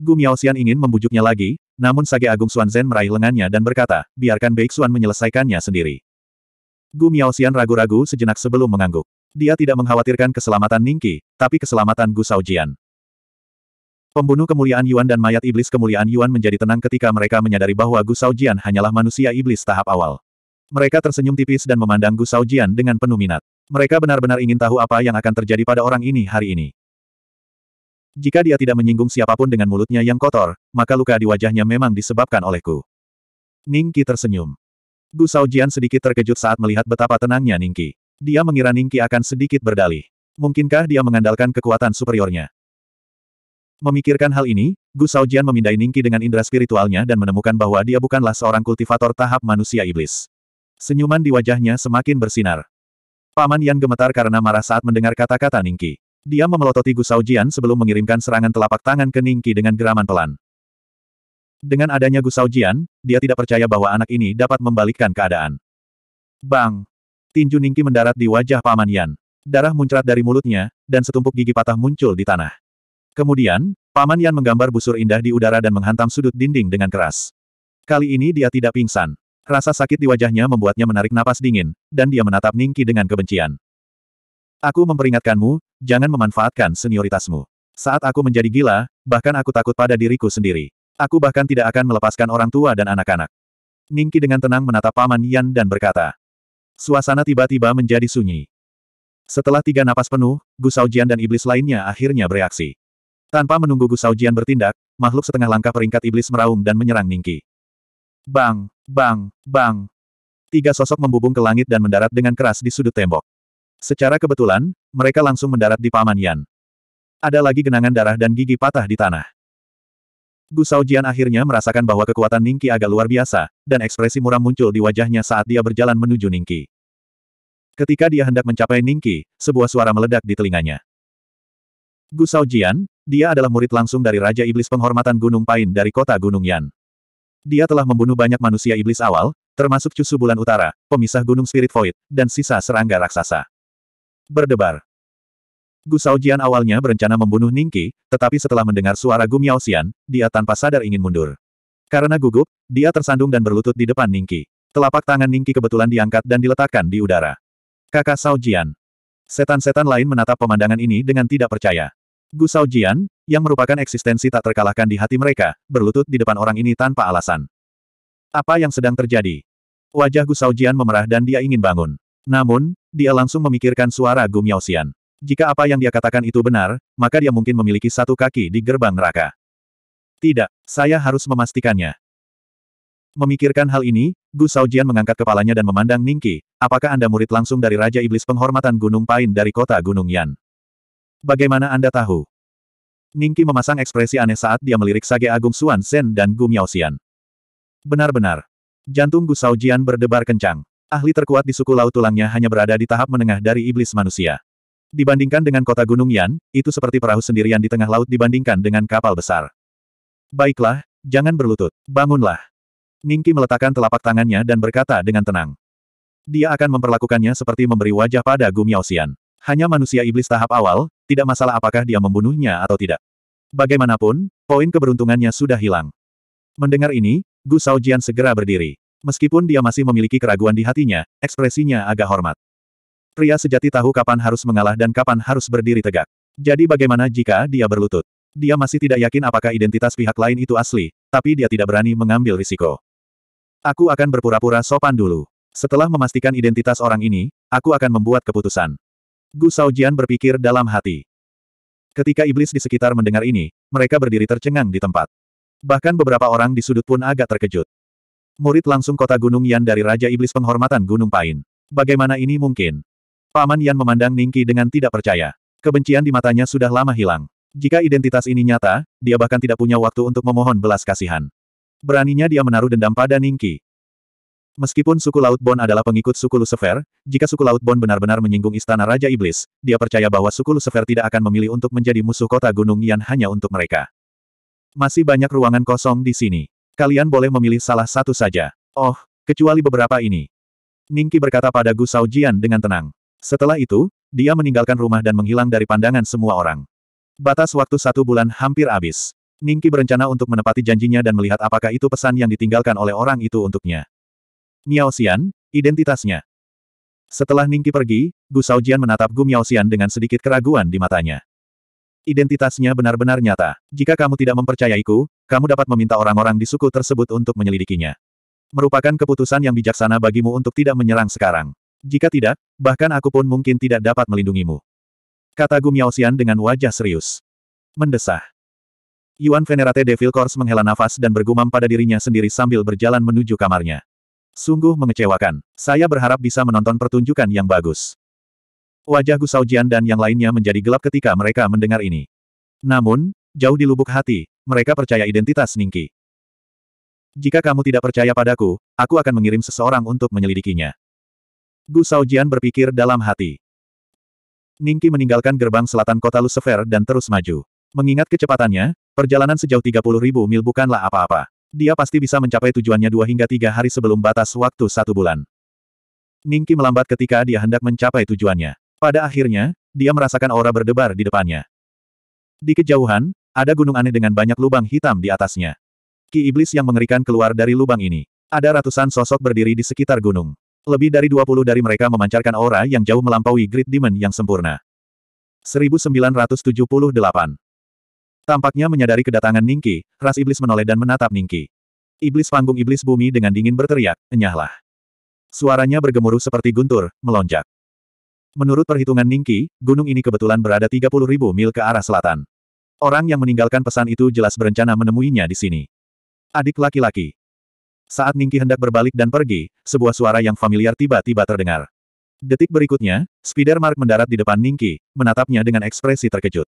S1: Gu Miao Xian ingin membujuknya lagi, namun Sage Agung Zhen meraih lengannya dan berkata, biarkan Baik Xuan menyelesaikannya sendiri. Gu Miao Xian ragu-ragu sejenak sebelum mengangguk. Dia tidak mengkhawatirkan keselamatan Ningki, tapi keselamatan Gu Saojian. Pembunuh kemuliaan Yuan dan mayat iblis kemuliaan Yuan menjadi tenang ketika mereka menyadari bahwa Gu Saojian hanyalah manusia iblis tahap awal. Mereka tersenyum tipis dan memandang Gu Saojian dengan penuh minat. Mereka benar-benar ingin tahu apa yang akan terjadi pada orang ini hari ini. Jika dia tidak menyinggung siapapun dengan mulutnya yang kotor, maka luka di wajahnya memang disebabkan olehku. Ningki tersenyum. Gu Jian sedikit terkejut saat melihat betapa tenangnya Ningki. Dia mengira Ningki akan sedikit berdalih. Mungkinkah dia mengandalkan kekuatan superiornya? Memikirkan hal ini, Gu Jian memindai Ningki dengan indera spiritualnya dan menemukan bahwa dia bukanlah seorang kultivator tahap manusia iblis. Senyuman di wajahnya semakin bersinar. Paman Yan gemetar karena marah saat mendengar kata-kata Ningki. Dia memelototi Gu Jian sebelum mengirimkan serangan telapak tangan ke Ningki dengan geraman pelan. Dengan adanya Gu Jian, dia tidak percaya bahwa anak ini dapat membalikkan keadaan. Bang! Tinju Ningki mendarat di wajah Paman Yan. Darah muncrat dari mulutnya, dan setumpuk gigi patah muncul di tanah. Kemudian, Paman Yan menggambar busur indah di udara dan menghantam sudut dinding dengan keras. Kali ini dia tidak pingsan. Rasa sakit di wajahnya membuatnya menarik napas dingin, dan dia menatap Ningki dengan kebencian. Aku memperingatkanmu, jangan memanfaatkan senioritasmu. Saat aku menjadi gila, bahkan aku takut pada diriku sendiri. Aku bahkan tidak akan melepaskan orang tua dan anak-anak. Ningki dengan tenang menatap Paman Yan dan berkata. Suasana tiba-tiba menjadi sunyi. Setelah tiga napas penuh, Gu Saojian dan iblis lainnya akhirnya bereaksi. Tanpa menunggu Gu Saojian bertindak, makhluk setengah langkah peringkat iblis meraung dan menyerang Ningki. Bang, bang, bang. Tiga sosok membubung ke langit dan mendarat dengan keras di sudut tembok. Secara kebetulan, mereka langsung mendarat di Paman Yan. Ada lagi genangan darah dan gigi patah di tanah. Gu Jian akhirnya merasakan bahwa kekuatan Ningki agak luar biasa, dan ekspresi muram muncul di wajahnya saat dia berjalan menuju Ningki. Ketika dia hendak mencapai Ningki, sebuah suara meledak di telinganya. Gu Jian, dia adalah murid langsung dari Raja Iblis Penghormatan Gunung Pain dari kota Gunung Yan. Dia telah membunuh banyak manusia iblis awal, termasuk Cusu Bulan Utara, pemisah Gunung Spirit Void, dan sisa serangga raksasa berdebar. Gu Saojian awalnya berencana membunuh Ningqi, tetapi setelah mendengar suara Gu Miaoxian, dia tanpa sadar ingin mundur. Karena gugup, dia tersandung dan berlutut di depan Ningqi. Telapak tangan Ningqi kebetulan diangkat dan diletakkan di udara. Kakak Saujian. Setan-setan lain menatap pemandangan ini dengan tidak percaya. Gu Saojian, yang merupakan eksistensi tak terkalahkan di hati mereka, berlutut di depan orang ini tanpa alasan. Apa yang sedang terjadi? Wajah Gu Saojian memerah dan dia ingin bangun. Namun, dia langsung memikirkan suara Gum Yaoxian. Jika apa yang dia katakan itu benar, maka dia mungkin memiliki satu kaki di gerbang neraka. Tidak, saya harus memastikannya. Memikirkan hal ini, Gu Saojian mengangkat kepalanya dan memandang Ningki, apakah Anda murid langsung dari Raja Iblis Penghormatan Gunung Pain dari kota Gunung Yan? Bagaimana Anda tahu? Ningki memasang ekspresi aneh saat dia melirik Sage Agung Suan Sen dan Gu Miaoxian. Benar-benar. Jantung Gu Saojian berdebar kencang. Ahli terkuat di suku laut tulangnya hanya berada di tahap menengah dari iblis manusia. Dibandingkan dengan kota Gunung Yan, itu seperti perahu sendirian di tengah laut dibandingkan dengan kapal besar. Baiklah, jangan berlutut. Bangunlah. Ningki meletakkan telapak tangannya dan berkata dengan tenang. Dia akan memperlakukannya seperti memberi wajah pada Gumiaosian. Hanya manusia iblis tahap awal, tidak masalah apakah dia membunuhnya atau tidak. Bagaimanapun, poin keberuntungannya sudah hilang. Mendengar ini, Gu Saojian segera berdiri. Meskipun dia masih memiliki keraguan di hatinya, ekspresinya agak hormat. Pria sejati tahu kapan harus mengalah dan kapan harus berdiri tegak. Jadi bagaimana jika dia berlutut? Dia masih tidak yakin apakah identitas pihak lain itu asli, tapi dia tidak berani mengambil risiko. Aku akan berpura-pura sopan dulu. Setelah memastikan identitas orang ini, aku akan membuat keputusan. Gu Saojian berpikir dalam hati. Ketika iblis di sekitar mendengar ini, mereka berdiri tercengang di tempat. Bahkan beberapa orang di sudut pun agak terkejut. Murid langsung kota Gunung Yan dari Raja Iblis Penghormatan Gunung Pain. Bagaimana ini mungkin? Paman Yan memandang Ningki dengan tidak percaya. Kebencian di matanya sudah lama hilang. Jika identitas ini nyata, dia bahkan tidak punya waktu untuk memohon belas kasihan. Beraninya dia menaruh dendam pada Ningki. Meskipun suku Laut Bon adalah pengikut suku Lucifer, jika suku Laut Bon benar-benar menyinggung istana Raja Iblis, dia percaya bahwa suku Lucifer tidak akan memilih untuk menjadi musuh kota Gunung Yan hanya untuk mereka. Masih banyak ruangan kosong di sini. Kalian boleh memilih salah satu saja. Oh, kecuali beberapa ini. Ningki berkata pada Gu Jian dengan tenang. Setelah itu, dia meninggalkan rumah dan menghilang dari pandangan semua orang. Batas waktu satu bulan hampir habis. Ningki berencana untuk menepati janjinya dan melihat apakah itu pesan yang ditinggalkan oleh orang itu untuknya. Miao Xian, identitasnya. Setelah Ningki pergi, Gu Jian menatap Gu Miao Xian dengan sedikit keraguan di matanya. Identitasnya benar-benar nyata. Jika kamu tidak mempercayaiku, kamu dapat meminta orang-orang di suku tersebut untuk menyelidikinya. Merupakan keputusan yang bijaksana bagimu untuk tidak menyerang sekarang. Jika tidak, bahkan aku pun mungkin tidak dapat melindungimu. Kata Gu Xian dengan wajah serius. Mendesah. Yuan Venerate Devil Course menghela nafas dan bergumam pada dirinya sendiri sambil berjalan menuju kamarnya. Sungguh mengecewakan. Saya berharap bisa menonton pertunjukan yang bagus. Wajah Gu Saujian dan yang lainnya menjadi gelap ketika mereka mendengar ini. Namun, jauh di lubuk hati, mereka percaya identitas Ningki. Jika kamu tidak percaya padaku, aku akan mengirim seseorang untuk menyelidikinya. Gu Saojian berpikir dalam hati. Ningki meninggalkan gerbang selatan kota Lucifer dan terus maju. Mengingat kecepatannya, perjalanan sejauh ribu mil bukanlah apa-apa. Dia pasti bisa mencapai tujuannya dua hingga tiga hari sebelum batas waktu satu bulan. Ningki melambat ketika dia hendak mencapai tujuannya. Pada akhirnya, dia merasakan aura berdebar di depannya. Di kejauhan, ada gunung aneh dengan banyak lubang hitam di atasnya. Ki iblis yang mengerikan keluar dari lubang ini. Ada ratusan sosok berdiri di sekitar gunung. Lebih dari 20 dari mereka memancarkan aura yang jauh melampaui Great Demon yang sempurna. 1978 Tampaknya menyadari kedatangan Ningki, ras iblis menoleh dan menatap Ningki. Iblis panggung iblis bumi dengan dingin berteriak, enyahlah. Suaranya bergemuruh seperti guntur, melonjak. Menurut perhitungan Ningki, gunung ini kebetulan berada 30.000 mil ke arah selatan. Orang yang meninggalkan pesan itu jelas berencana menemuinya di sini. Adik laki-laki. Saat Ningki hendak berbalik dan pergi, sebuah suara yang familiar tiba-tiba terdengar. Detik berikutnya, Spider Mark mendarat di depan Ningki, menatapnya dengan ekspresi terkejut.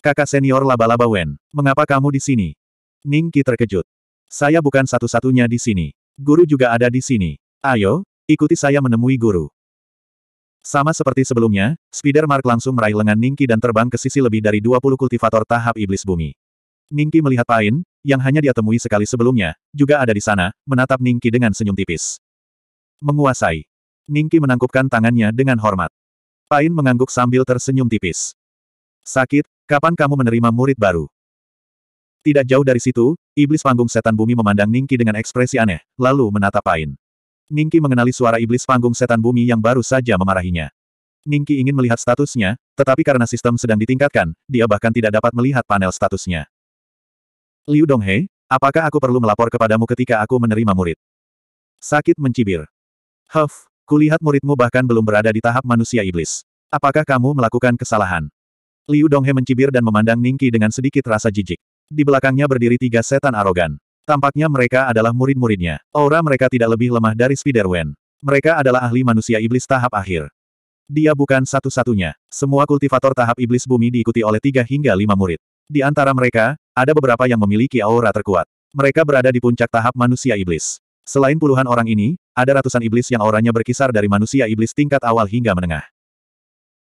S1: Kakak senior laba-laba Wen, mengapa kamu di sini? Ningki terkejut. Saya bukan satu-satunya di sini. Guru juga ada di sini. Ayo, ikuti saya menemui guru. Sama seperti sebelumnya, Spider Mark langsung meraih lengan Ningki dan terbang ke sisi lebih dari 20 kultivator tahap iblis bumi. Ningki melihat Pain, yang hanya dia temui sekali sebelumnya, juga ada di sana, menatap Ningki dengan senyum tipis. Menguasai. Ningki menangkupkan tangannya dengan hormat. Pain mengangguk sambil tersenyum tipis. Sakit, kapan kamu menerima murid baru? Tidak jauh dari situ, iblis panggung setan bumi memandang Ningki dengan ekspresi aneh, lalu menatap Pain. Ningki mengenali suara iblis panggung setan bumi yang baru saja memarahinya. Ningki ingin melihat statusnya, tetapi karena sistem sedang ditingkatkan, dia bahkan tidak dapat melihat panel statusnya. Liu Donghe, apakah aku perlu melapor kepadamu ketika aku menerima murid? Sakit mencibir. Huff, kulihat muridmu bahkan belum berada di tahap manusia iblis. Apakah kamu melakukan kesalahan? Liu Donghe mencibir dan memandang Ningki dengan sedikit rasa jijik. Di belakangnya berdiri tiga setan arogan. Tampaknya mereka adalah murid-muridnya. Aura mereka tidak lebih lemah dari Spiderwen. Mereka adalah ahli manusia iblis tahap akhir. Dia bukan satu-satunya. Semua kultivator tahap iblis bumi diikuti oleh tiga hingga lima murid. Di antara mereka, ada beberapa yang memiliki aura terkuat. Mereka berada di puncak tahap manusia iblis. Selain puluhan orang ini, ada ratusan iblis yang auranya berkisar dari manusia iblis tingkat awal hingga menengah.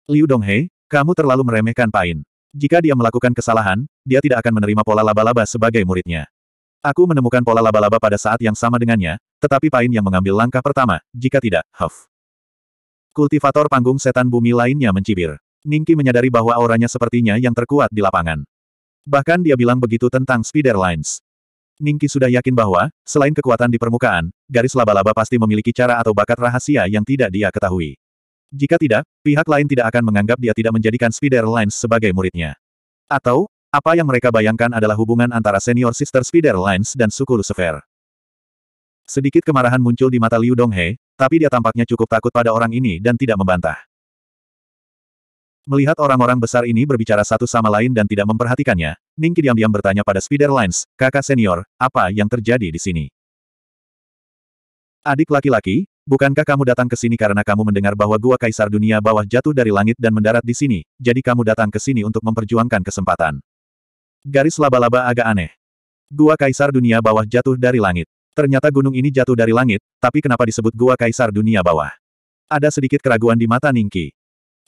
S1: Liu Donghe, kamu terlalu meremehkan Pain. Jika dia melakukan kesalahan, dia tidak akan menerima pola laba-laba sebagai muridnya. Aku menemukan pola laba-laba pada saat yang sama dengannya, tetapi Pain yang mengambil langkah pertama, jika tidak, Huff. Kultivator panggung setan bumi lainnya mencibir. Ningki menyadari bahwa auranya sepertinya yang terkuat di lapangan. Bahkan dia bilang begitu tentang Spider Lines. Ningki sudah yakin bahwa, selain kekuatan di permukaan, garis laba-laba pasti memiliki cara atau bakat rahasia yang tidak dia ketahui. Jika tidak, pihak lain tidak akan menganggap dia tidak menjadikan Spider Lines sebagai muridnya. Atau, apa yang mereka bayangkan adalah hubungan antara senior sister Spider Lines dan suku Lucifer. Sedikit kemarahan muncul di mata Liu Donghe, tapi dia tampaknya cukup takut pada orang ini dan tidak membantah. Melihat orang-orang besar ini berbicara satu sama lain dan tidak memperhatikannya, Ningki diam-diam bertanya pada Spider Lines, kakak senior, apa yang terjadi di sini? Adik laki-laki, bukankah kamu datang ke sini karena kamu mendengar bahwa gua kaisar dunia bawah jatuh dari langit dan mendarat di sini, jadi kamu datang ke sini untuk memperjuangkan kesempatan. Garis laba-laba agak aneh. Gua Kaisar Dunia Bawah jatuh dari langit. Ternyata gunung ini jatuh dari langit, tapi kenapa disebut Gua Kaisar Dunia Bawah? Ada sedikit keraguan di mata Ningki.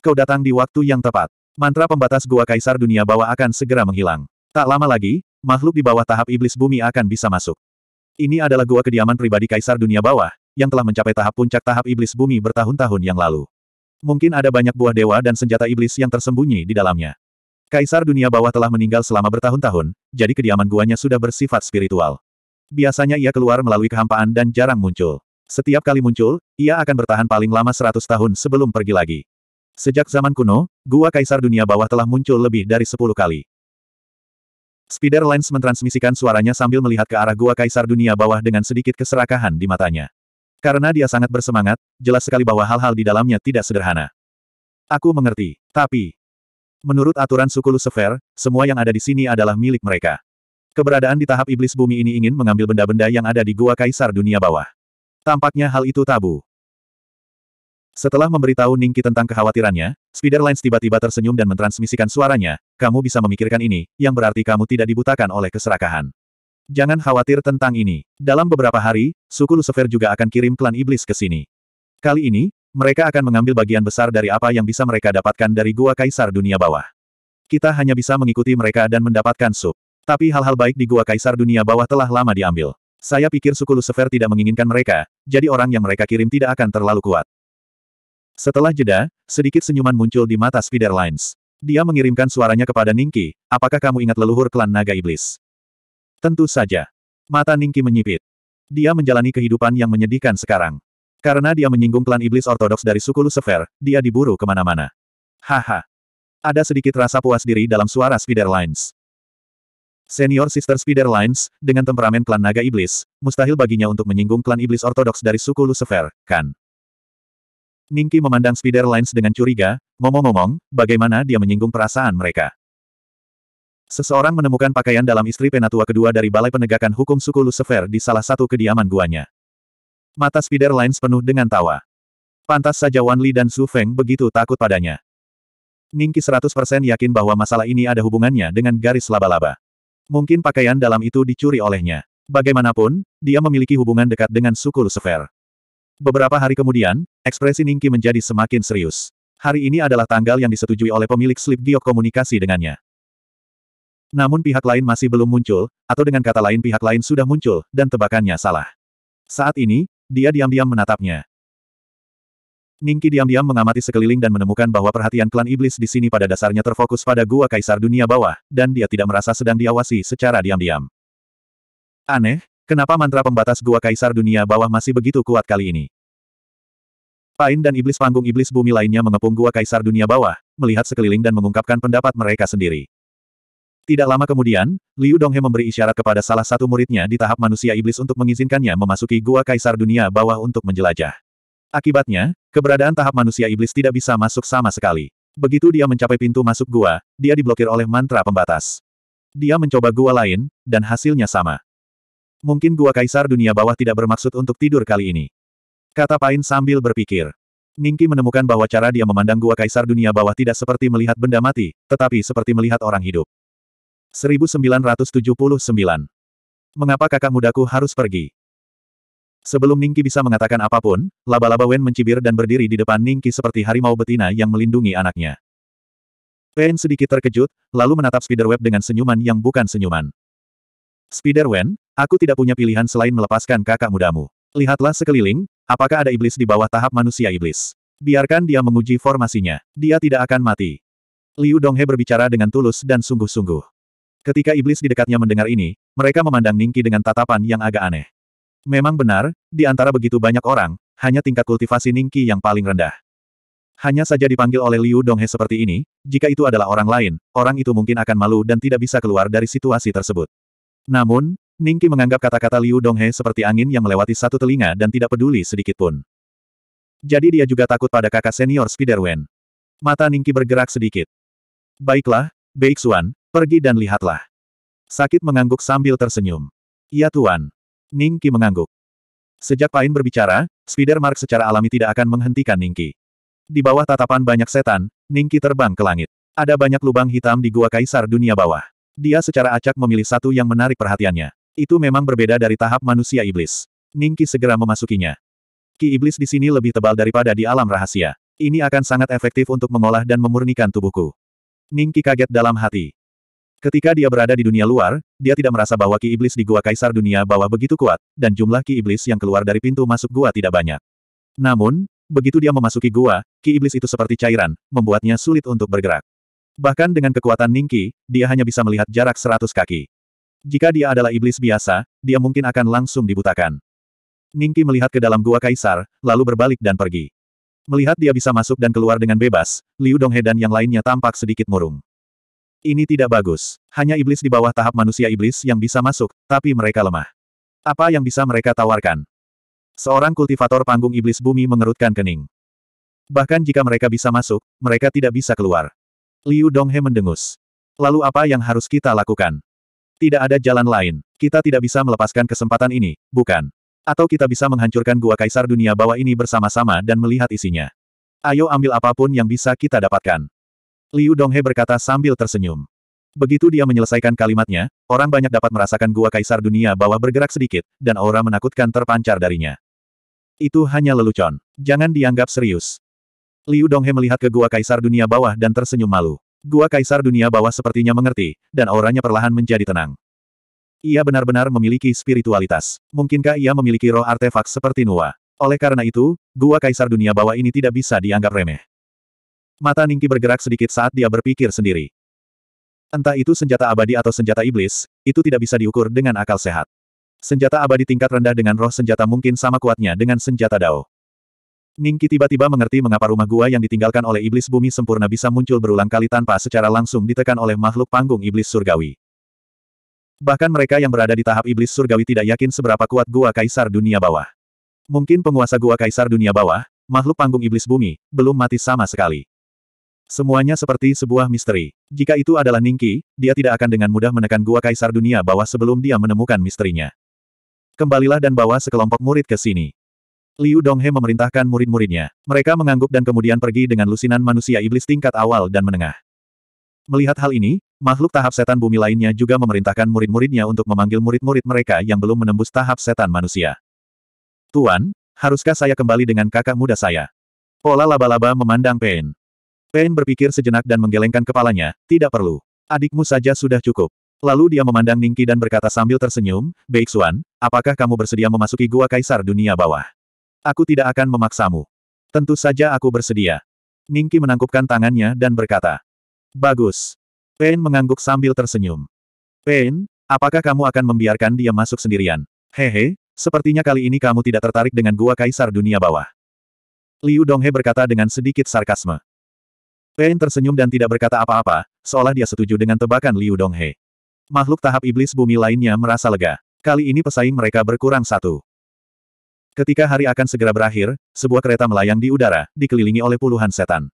S1: Kau datang di waktu yang tepat. Mantra pembatas Gua Kaisar Dunia Bawah akan segera menghilang. Tak lama lagi, makhluk di bawah tahap iblis bumi akan bisa masuk. Ini adalah gua kediaman pribadi Kaisar Dunia Bawah, yang telah mencapai tahap puncak tahap iblis bumi bertahun-tahun yang lalu. Mungkin ada banyak buah dewa dan senjata iblis yang tersembunyi di dalamnya. Kaisar dunia bawah telah meninggal selama bertahun-tahun, jadi kediaman guanya sudah bersifat spiritual. Biasanya ia keluar melalui kehampaan dan jarang muncul. Setiap kali muncul, ia akan bertahan paling lama 100 tahun sebelum pergi lagi. Sejak zaman kuno, gua kaisar dunia bawah telah muncul lebih dari sepuluh kali. Spider Lens mentransmisikan suaranya sambil melihat ke arah gua kaisar dunia bawah dengan sedikit keserakahan di matanya. Karena dia sangat bersemangat, jelas sekali bahwa hal-hal di dalamnya tidak sederhana. Aku mengerti, tapi, Menurut aturan suku Lucifer, semua yang ada di sini adalah milik mereka. Keberadaan di tahap iblis bumi ini ingin mengambil benda-benda yang ada di gua kaisar dunia bawah. Tampaknya hal itu tabu. Setelah memberitahu Ningki tentang kekhawatirannya, Spiderlines tiba-tiba tersenyum dan mentransmisikan suaranya, kamu bisa memikirkan ini, yang berarti kamu tidak dibutakan oleh keserakahan. Jangan khawatir tentang ini. Dalam beberapa hari, suku Lucifer juga akan kirim klan iblis ke sini. Kali ini, mereka akan mengambil bagian besar dari apa yang bisa mereka dapatkan dari Gua Kaisar Dunia Bawah. Kita hanya bisa mengikuti mereka dan mendapatkan sup. Tapi hal-hal baik di Gua Kaisar Dunia Bawah telah lama diambil. Saya pikir suku Lucifer tidak menginginkan mereka, jadi orang yang mereka kirim tidak akan terlalu kuat. Setelah jeda, sedikit senyuman muncul di mata Spider Lines. Dia mengirimkan suaranya kepada Ningki, apakah kamu ingat leluhur klan naga iblis? Tentu saja. Mata Ningki menyipit. Dia menjalani kehidupan yang menyedihkan sekarang. Karena dia menyinggung klan iblis ortodoks dari suku Lucifer, dia diburu kemana-mana. Haha. Ada sedikit rasa puas diri dalam suara Spider Lines. Senior Sister Spider Lines, dengan temperamen klan naga iblis, mustahil baginya untuk menyinggung klan iblis ortodoks dari suku Lucifer, kan? Ningki memandang Spider Lines dengan curiga, ngomong-ngomong, bagaimana dia menyinggung perasaan mereka. Seseorang menemukan pakaian dalam istri penatua kedua dari Balai Penegakan Hukum suku Lucifer di salah satu kediaman guanya. Mata Spider Lines penuh dengan tawa. Pantas saja Wan Li dan Su Feng begitu takut padanya. Ningki 100% yakin bahwa masalah ini ada hubungannya dengan garis laba-laba. Mungkin pakaian dalam itu dicuri olehnya. Bagaimanapun, dia memiliki hubungan dekat dengan suku Lucifer. Beberapa hari kemudian, ekspresi Ningki menjadi semakin serius. Hari ini adalah tanggal yang disetujui oleh pemilik slip giok komunikasi dengannya. Namun pihak lain masih belum muncul, atau dengan kata lain pihak lain sudah muncul, dan tebakannya salah. Saat ini, dia diam-diam menatapnya. Ningki diam-diam mengamati sekeliling dan menemukan bahwa perhatian klan iblis di sini pada dasarnya terfokus pada gua kaisar dunia bawah, dan dia tidak merasa sedang diawasi secara diam-diam. Aneh, kenapa mantra pembatas gua kaisar dunia bawah masih begitu kuat kali ini? Pain dan iblis panggung iblis bumi lainnya mengepung gua kaisar dunia bawah, melihat sekeliling dan mengungkapkan pendapat mereka sendiri. Tidak lama kemudian, Liu Donghe memberi isyarat kepada salah satu muridnya di tahap manusia iblis untuk mengizinkannya memasuki gua kaisar dunia bawah untuk menjelajah. Akibatnya, keberadaan tahap manusia iblis tidak bisa masuk sama sekali. Begitu dia mencapai pintu masuk gua, dia diblokir oleh mantra pembatas. Dia mencoba gua lain, dan hasilnya sama. Mungkin gua kaisar dunia bawah tidak bermaksud untuk tidur kali ini. Kata Pain sambil berpikir. Ningki menemukan bahwa cara dia memandang gua kaisar dunia bawah tidak seperti melihat benda mati, tetapi seperti melihat orang hidup. 1979. Mengapa kakak mudaku harus pergi? Sebelum Ningki bisa mengatakan apapun, laba-laba Wen mencibir dan berdiri di depan Ningki seperti harimau betina yang melindungi anaknya. Wen sedikit terkejut, lalu menatap Spiderweb dengan senyuman yang bukan senyuman. Spider Wen, aku tidak punya pilihan selain melepaskan kakak mudamu. Lihatlah sekeliling, apakah ada iblis di bawah tahap manusia iblis. Biarkan dia menguji formasinya. Dia tidak akan mati. Liu Donghe berbicara dengan tulus dan sungguh-sungguh. Ketika iblis di dekatnya mendengar ini, mereka memandang Ningki dengan tatapan yang agak aneh. Memang benar, di antara begitu banyak orang, hanya tingkat kultivasi Ningki yang paling rendah. Hanya saja dipanggil oleh Liu Donghe seperti ini, jika itu adalah orang lain, orang itu mungkin akan malu dan tidak bisa keluar dari situasi tersebut. Namun, Ningki menganggap kata-kata Liu Donghe seperti angin yang melewati satu telinga dan tidak peduli sedikit pun. Jadi dia juga takut pada kakak senior Spiderwen. Mata Ningki bergerak sedikit. Baiklah, Beixuan, Pergi dan lihatlah. Sakit mengangguk sambil tersenyum. Ya tuan. Ningki mengangguk. Sejak Pain berbicara, Spider Mark secara alami tidak akan menghentikan Ningki. Di bawah tatapan banyak setan, Ningki terbang ke langit. Ada banyak lubang hitam di Gua Kaisar Dunia Bawah. Dia secara acak memilih satu yang menarik perhatiannya. Itu memang berbeda dari tahap manusia iblis. Ningki segera memasukinya. Ki iblis di sini lebih tebal daripada di alam rahasia. Ini akan sangat efektif untuk mengolah dan memurnikan tubuhku. Ningki kaget dalam hati. Ketika dia berada di dunia luar, dia tidak merasa bahwa ki iblis di gua kaisar dunia bawah begitu kuat, dan jumlah ki iblis yang keluar dari pintu masuk gua tidak banyak. Namun, begitu dia memasuki gua, ki iblis itu seperti cairan, membuatnya sulit untuk bergerak. Bahkan dengan kekuatan Ningki, dia hanya bisa melihat jarak seratus kaki. Jika dia adalah iblis biasa, dia mungkin akan langsung dibutakan. Ningki melihat ke dalam gua kaisar, lalu berbalik dan pergi. Melihat dia bisa masuk dan keluar dengan bebas, Liu Donghe dan yang lainnya tampak sedikit murung. Ini tidak bagus. Hanya iblis di bawah tahap manusia iblis yang bisa masuk, tapi mereka lemah. Apa yang bisa mereka tawarkan? Seorang kultivator panggung iblis bumi mengerutkan kening. Bahkan jika mereka bisa masuk, mereka tidak bisa keluar. Liu Donghe mendengus. Lalu apa yang harus kita lakukan? Tidak ada jalan lain. Kita tidak bisa melepaskan kesempatan ini, bukan? Atau kita bisa menghancurkan gua kaisar dunia bawah ini bersama-sama dan melihat isinya. Ayo ambil apapun yang bisa kita dapatkan. Liu Donghe berkata sambil tersenyum. Begitu dia menyelesaikan kalimatnya, orang banyak dapat merasakan gua kaisar dunia bawah bergerak sedikit, dan aura menakutkan terpancar darinya. Itu hanya lelucon. Jangan dianggap serius. Liu Donghe melihat ke gua kaisar dunia bawah dan tersenyum malu. Gua kaisar dunia bawah sepertinya mengerti, dan auranya perlahan menjadi tenang. Ia benar-benar memiliki spiritualitas. Mungkinkah ia memiliki roh artefak seperti Nua? Oleh karena itu, gua kaisar dunia bawah ini tidak bisa dianggap remeh. Mata Ningki bergerak sedikit saat dia berpikir sendiri. Entah itu senjata abadi atau senjata iblis, itu tidak bisa diukur dengan akal sehat. Senjata abadi tingkat rendah dengan roh senjata mungkin sama kuatnya dengan senjata dao. Ningki tiba-tiba mengerti mengapa rumah gua yang ditinggalkan oleh iblis bumi sempurna bisa muncul berulang kali tanpa secara langsung ditekan oleh makhluk panggung iblis surgawi. Bahkan mereka yang berada di tahap iblis surgawi tidak yakin seberapa kuat gua kaisar dunia bawah. Mungkin penguasa gua kaisar dunia bawah, makhluk panggung iblis bumi, belum mati sama sekali. Semuanya seperti sebuah misteri. Jika itu adalah Ningki, dia tidak akan dengan mudah menekan gua kaisar dunia bawah sebelum dia menemukan misterinya. Kembalilah dan bawa sekelompok murid ke sini. Liu Donghe memerintahkan murid-muridnya. Mereka mengangguk dan kemudian pergi dengan lusinan manusia iblis tingkat awal dan menengah. Melihat hal ini, makhluk tahap setan bumi lainnya juga memerintahkan murid-muridnya untuk memanggil murid-murid mereka yang belum menembus tahap setan manusia. Tuan, haruskah saya kembali dengan kakak muda saya? Pola laba-laba memandang Pain. Pen berpikir sejenak dan menggelengkan kepalanya, tidak perlu. Adikmu saja sudah cukup. Lalu dia memandang Ningki dan berkata sambil tersenyum, Beixuan, apakah kamu bersedia memasuki gua kaisar dunia bawah? Aku tidak akan memaksamu. Tentu saja aku bersedia. Ningki menangkupkan tangannya dan berkata, Bagus. Pen mengangguk sambil tersenyum. Pen, apakah kamu akan membiarkan dia masuk sendirian? Hehe, sepertinya kali ini kamu tidak tertarik dengan gua kaisar dunia bawah. Liu Donghe berkata dengan sedikit sarkasme. Pain tersenyum dan tidak berkata apa-apa, seolah dia setuju dengan tebakan Liu Donghe. Makhluk tahap iblis bumi lainnya merasa lega. Kali ini pesaing mereka berkurang satu. Ketika hari akan segera berakhir, sebuah kereta melayang di udara, dikelilingi oleh puluhan setan.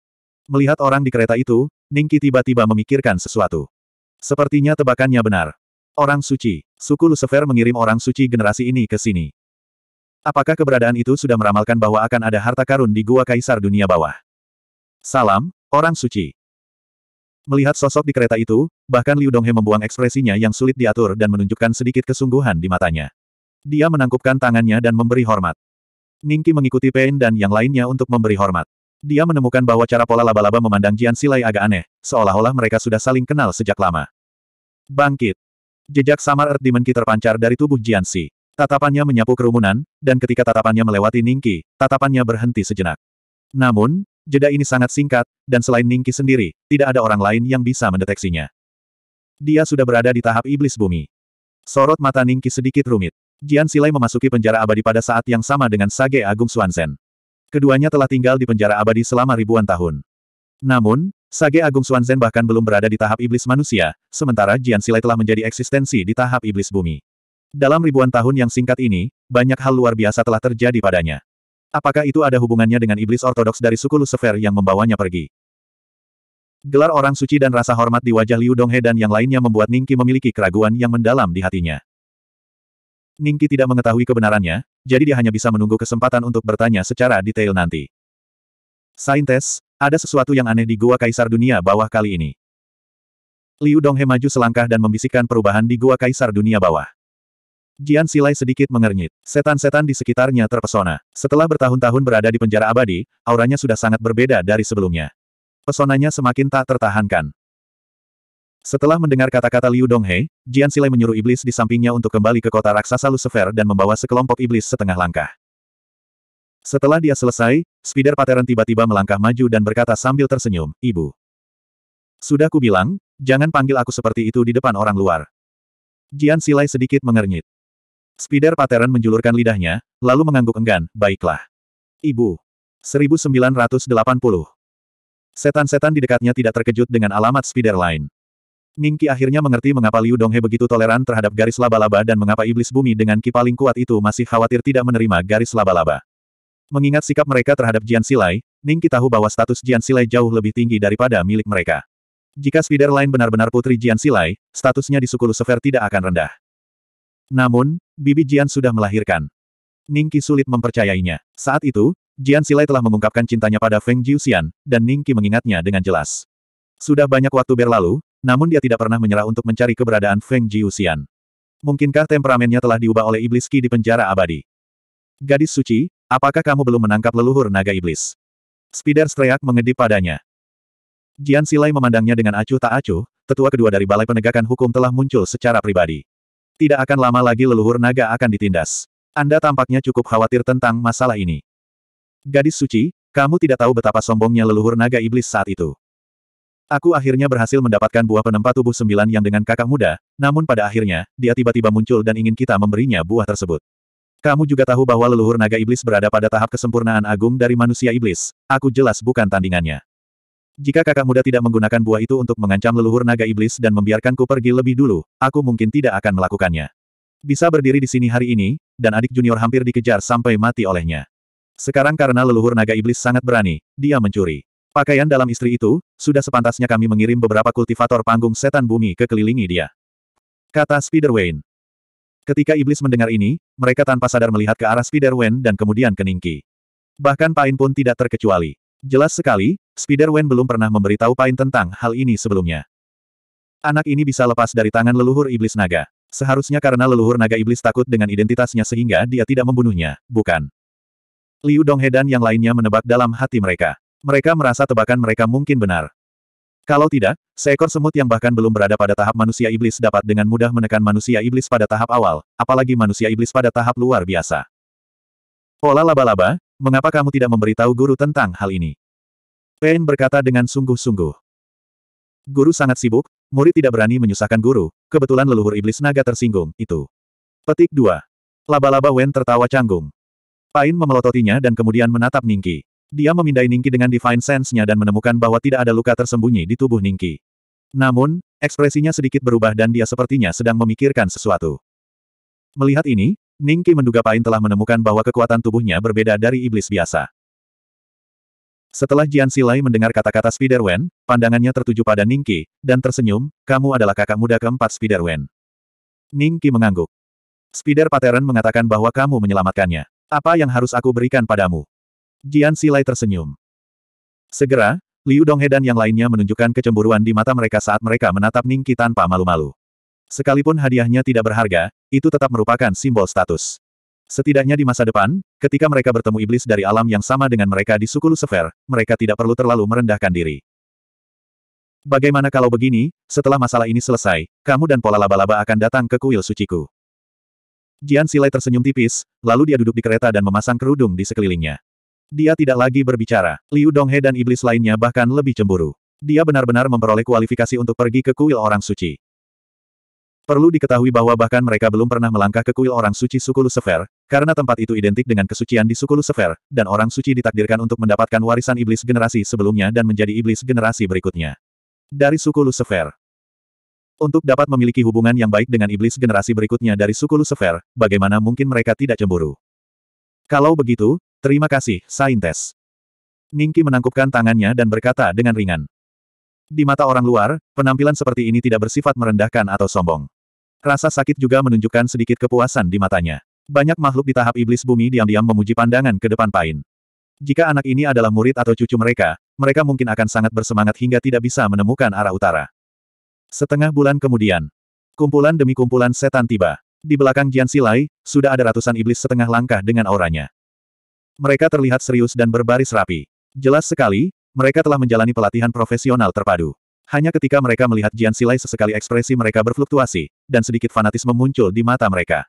S1: Melihat orang di kereta itu, Ningki tiba-tiba memikirkan sesuatu. Sepertinya tebakannya benar. Orang suci, suku Lucifer mengirim orang suci generasi ini ke sini. Apakah keberadaan itu sudah meramalkan bahwa akan ada harta karun di Gua Kaisar Dunia Bawah? Salam, Orang suci. Melihat sosok di kereta itu, bahkan Liu Donghe membuang ekspresinya yang sulit diatur dan menunjukkan sedikit kesungguhan di matanya. Dia menangkupkan tangannya dan memberi hormat. Ningki mengikuti Pain dan yang lainnya untuk memberi hormat. Dia menemukan bahwa cara pola laba-laba memandang Jian Silai agak aneh, seolah-olah mereka sudah saling kenal sejak lama. Bangkit. Jejak Samar Earth Demon Ki terpancar dari tubuh Jian Si. Tatapannya menyapu kerumunan, dan ketika tatapannya melewati Ningki, tatapannya berhenti sejenak. Namun, Jeda ini sangat singkat, dan selain Ningki sendiri, tidak ada orang lain yang bisa mendeteksinya. Dia sudah berada di tahap iblis bumi. Sorot mata Ningki sedikit rumit. Jian Silai memasuki penjara abadi pada saat yang sama dengan Sage Agung Suansen. Keduanya telah tinggal di penjara abadi selama ribuan tahun. Namun, Sage Agung Suanzen bahkan belum berada di tahap iblis manusia, sementara Jian Silai telah menjadi eksistensi di tahap iblis bumi. Dalam ribuan tahun yang singkat ini, banyak hal luar biasa telah terjadi padanya. Apakah itu ada hubungannya dengan iblis ortodoks dari suku Lucifer yang membawanya pergi? Gelar orang suci dan rasa hormat di wajah Liu Donghe dan yang lainnya membuat Ningki memiliki keraguan yang mendalam di hatinya. Ningki tidak mengetahui kebenarannya, jadi dia hanya bisa menunggu kesempatan untuk bertanya secara detail nanti. Saintes, ada sesuatu yang aneh di Gua Kaisar Dunia Bawah kali ini. Liu Donghe maju selangkah dan membisikkan perubahan di Gua Kaisar Dunia Bawah. Jian Silai sedikit mengernyit. Setan-setan di sekitarnya terpesona. Setelah bertahun-tahun berada di penjara abadi, auranya sudah sangat berbeda dari sebelumnya. Pesonanya semakin tak tertahankan. Setelah mendengar kata-kata Liu Donghe, Jian Silai menyuruh iblis di sampingnya untuk kembali ke kota raksasa Lucifer dan membawa sekelompok iblis setengah langkah. Setelah dia selesai, Spider Pateran tiba-tiba melangkah maju dan berkata sambil tersenyum, Ibu. Sudah kubilang, jangan panggil aku seperti itu di depan orang luar. Jian Silai sedikit mengernyit. Spider Pateran menjulurkan lidahnya, lalu mengangguk enggan, baiklah. Ibu. 1980. Setan-setan di dekatnya tidak terkejut dengan alamat Spider lain. Ningki akhirnya mengerti mengapa Liu Donghe begitu toleran terhadap garis laba-laba dan mengapa iblis bumi dengan ki paling kuat itu masih khawatir tidak menerima garis laba-laba. Mengingat sikap mereka terhadap Jian Silai, Ningki tahu bahwa status Jian Silai jauh lebih tinggi daripada milik mereka. Jika Spider Line benar-benar putri Jian Silai, statusnya di suku Lucifer tidak akan rendah. Namun, bibi Jian sudah melahirkan. Ningki sulit mempercayainya. Saat itu, Jian Silai telah mengungkapkan cintanya pada Feng Jiuxian, dan Ningki mengingatnya dengan jelas. Sudah banyak waktu berlalu, namun dia tidak pernah menyerah untuk mencari keberadaan Feng Jiuxian. Mungkinkah temperamennya telah diubah oleh iblis Ki di penjara abadi? Gadis suci, apakah kamu belum menangkap leluhur naga iblis? Spider Streak mengedip padanya. Jian Silai memandangnya dengan acuh tak acuh, tetua kedua dari Balai Penegakan Hukum telah muncul secara pribadi. Tidak akan lama lagi leluhur naga akan ditindas. Anda tampaknya cukup khawatir tentang masalah ini. Gadis suci, kamu tidak tahu betapa sombongnya leluhur naga iblis saat itu. Aku akhirnya berhasil mendapatkan buah penempat tubuh sembilan yang dengan kakak muda, namun pada akhirnya, dia tiba-tiba muncul dan ingin kita memberinya buah tersebut. Kamu juga tahu bahwa leluhur naga iblis berada pada tahap kesempurnaan agung dari manusia iblis, aku jelas bukan tandingannya. Jika kakak muda tidak menggunakan buah itu untuk mengancam leluhur naga iblis dan membiarkanku pergi lebih dulu, aku mungkin tidak akan melakukannya. Bisa berdiri di sini hari ini, dan adik junior hampir dikejar sampai mati olehnya. Sekarang karena leluhur naga iblis sangat berani, dia mencuri. Pakaian dalam istri itu, sudah sepantasnya kami mengirim beberapa kultivator panggung setan bumi ke kelilingi dia. Kata Spider Wayne. Ketika iblis mendengar ini, mereka tanpa sadar melihat ke arah Spider Wayne dan kemudian ke Ningki. Bahkan Pain pun tidak terkecuali. Jelas sekali, spider Wen belum pernah memberitahu Pain tentang hal ini sebelumnya. Anak ini bisa lepas dari tangan leluhur iblis naga. Seharusnya karena leluhur naga iblis takut dengan identitasnya sehingga dia tidak membunuhnya, bukan? Liu Donghe dan yang lainnya menebak dalam hati mereka. Mereka merasa tebakan mereka mungkin benar. Kalau tidak, seekor semut yang bahkan belum berada pada tahap manusia iblis dapat dengan mudah menekan manusia iblis pada tahap awal, apalagi manusia iblis pada tahap luar biasa. Pola laba-laba, mengapa kamu tidak memberitahu guru tentang hal ini? Pain berkata dengan sungguh-sungguh. Guru sangat sibuk, murid tidak berani menyusahkan guru, kebetulan leluhur iblis naga tersinggung, itu. Petik 2. Laba-laba Wen tertawa canggung. Pain memelototinya dan kemudian menatap Ningki. Dia memindai Ningki dengan Divine Sense-nya dan menemukan bahwa tidak ada luka tersembunyi di tubuh Ningki. Namun, ekspresinya sedikit berubah dan dia sepertinya sedang memikirkan sesuatu. Melihat ini, Ningki menduga Pain telah menemukan bahwa kekuatan tubuhnya berbeda dari iblis biasa. Setelah Jian Silai mendengar kata-kata Spiderwen, pandangannya tertuju pada Ningki, dan tersenyum, kamu adalah kakak muda keempat Spiderwen. Ningki mengangguk. Spider Pattern mengatakan bahwa kamu menyelamatkannya. Apa yang harus aku berikan padamu? Jian Silai tersenyum. Segera, Liu Donghe dan yang lainnya menunjukkan kecemburuan di mata mereka saat mereka menatap Ningki tanpa malu-malu. Sekalipun hadiahnya tidak berharga, itu tetap merupakan simbol status. Setidaknya di masa depan, ketika mereka bertemu iblis dari alam yang sama dengan mereka di suku Lucifer, mereka tidak perlu terlalu merendahkan diri. Bagaimana kalau begini, setelah masalah ini selesai, kamu dan pola laba-laba akan datang ke kuil suciku. Jian Silai tersenyum tipis, lalu dia duduk di kereta dan memasang kerudung di sekelilingnya. Dia tidak lagi berbicara. Liu Donghe dan iblis lainnya bahkan lebih cemburu. Dia benar-benar memperoleh kualifikasi untuk pergi ke kuil orang suci. Perlu diketahui bahwa bahkan mereka belum pernah melangkah ke kuil orang suci suku Lucifer, karena tempat itu identik dengan kesucian di suku Lucifer, dan orang suci ditakdirkan untuk mendapatkan warisan iblis generasi sebelumnya dan menjadi iblis generasi berikutnya. Dari suku Lucifer. Untuk dapat memiliki hubungan yang baik dengan iblis generasi berikutnya dari suku Lucifer, bagaimana mungkin mereka tidak cemburu? Kalau begitu, terima kasih, Saintes. Ningki menangkupkan tangannya dan berkata dengan ringan. Di mata orang luar, penampilan seperti ini tidak bersifat merendahkan atau sombong. Rasa sakit juga menunjukkan sedikit kepuasan di matanya. Banyak makhluk di tahap iblis bumi diam-diam memuji pandangan ke depan Pain. Jika anak ini adalah murid atau cucu mereka, mereka mungkin akan sangat bersemangat hingga tidak bisa menemukan arah utara. Setengah bulan kemudian, kumpulan demi kumpulan setan tiba. Di belakang Jian Silai, sudah ada ratusan iblis setengah langkah dengan auranya. Mereka terlihat serius dan berbaris rapi. Jelas sekali, mereka telah menjalani pelatihan profesional terpadu. Hanya ketika mereka melihat Jian Silai sesekali ekspresi mereka berfluktuasi, dan sedikit fanatisme muncul di mata mereka.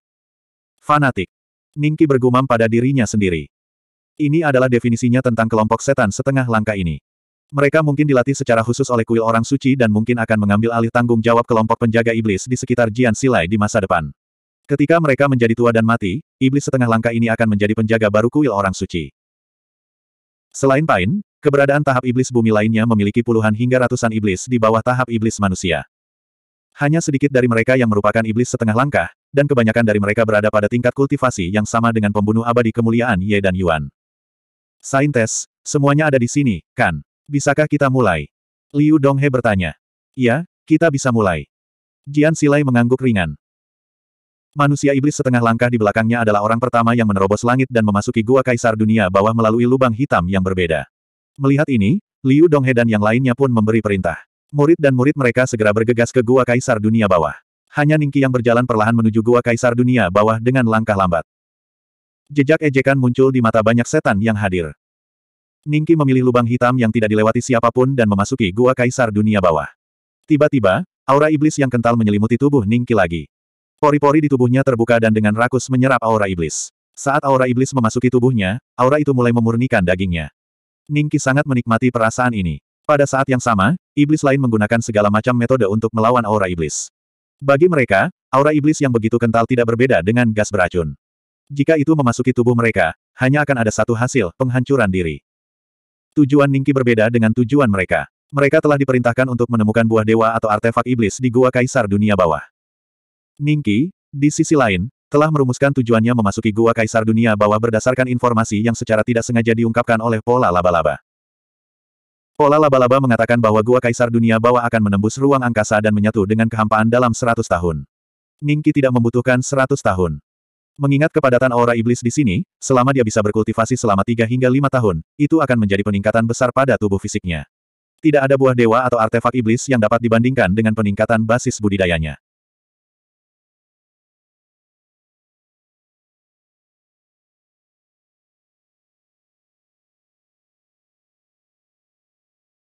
S1: Fanatik. Ningki bergumam pada dirinya sendiri. Ini adalah definisinya tentang kelompok setan setengah langkah ini. Mereka mungkin dilatih secara khusus oleh kuil orang suci dan mungkin akan mengambil alih tanggung jawab kelompok penjaga iblis di sekitar Jian Silai di masa depan. Ketika mereka menjadi tua dan mati, iblis setengah langkah ini akan menjadi penjaga baru kuil orang suci. Selain Pain, Keberadaan tahap iblis bumi lainnya memiliki puluhan hingga ratusan iblis di bawah tahap iblis manusia. Hanya sedikit dari mereka yang merupakan iblis setengah langkah, dan kebanyakan dari mereka berada pada tingkat kultivasi yang sama dengan pembunuh abadi kemuliaan Ye dan Yuan. Saintes, semuanya ada di sini, kan? Bisakah kita mulai? Liu Donghe bertanya. Ya, kita bisa mulai. Jian Silai mengangguk ringan. Manusia iblis setengah langkah di belakangnya adalah orang pertama yang menerobos langit dan memasuki gua kaisar dunia bawah melalui lubang hitam yang berbeda. Melihat ini, Liu Donghe dan yang lainnya pun memberi perintah. Murid dan murid mereka segera bergegas ke Gua Kaisar Dunia Bawah. Hanya Ningki yang berjalan perlahan menuju Gua Kaisar Dunia Bawah dengan langkah lambat. Jejak ejekan muncul di mata banyak setan yang hadir. Ningki memilih lubang hitam yang tidak dilewati siapapun dan memasuki Gua Kaisar Dunia Bawah. Tiba-tiba, aura iblis yang kental menyelimuti tubuh Ningki lagi. Pori-pori di tubuhnya terbuka dan dengan rakus menyerap aura iblis. Saat aura iblis memasuki tubuhnya, aura itu mulai memurnikan dagingnya. Ningki sangat menikmati perasaan ini. Pada saat yang sama, iblis lain menggunakan segala macam metode untuk melawan aura iblis. Bagi mereka, aura iblis yang begitu kental tidak berbeda dengan gas beracun. Jika itu memasuki tubuh mereka, hanya akan ada satu hasil, penghancuran diri. Tujuan Ningki berbeda dengan tujuan mereka. Mereka telah diperintahkan untuk menemukan buah dewa atau artefak iblis di Gua Kaisar Dunia Bawah. Ningki, di sisi lain, telah merumuskan tujuannya memasuki Gua Kaisar Dunia Bawah berdasarkan informasi yang secara tidak sengaja diungkapkan oleh pola laba-laba. Pola laba-laba mengatakan bahwa Gua Kaisar Dunia Bawah akan menembus ruang angkasa dan menyatu dengan kehampaan dalam 100 tahun. Ningki tidak membutuhkan 100 tahun. Mengingat kepadatan aura iblis di sini, selama dia bisa berkultivasi selama 3 hingga 5 tahun, itu akan menjadi peningkatan besar pada tubuh fisiknya. Tidak ada buah dewa atau artefak iblis yang dapat dibandingkan dengan peningkatan basis budidayanya.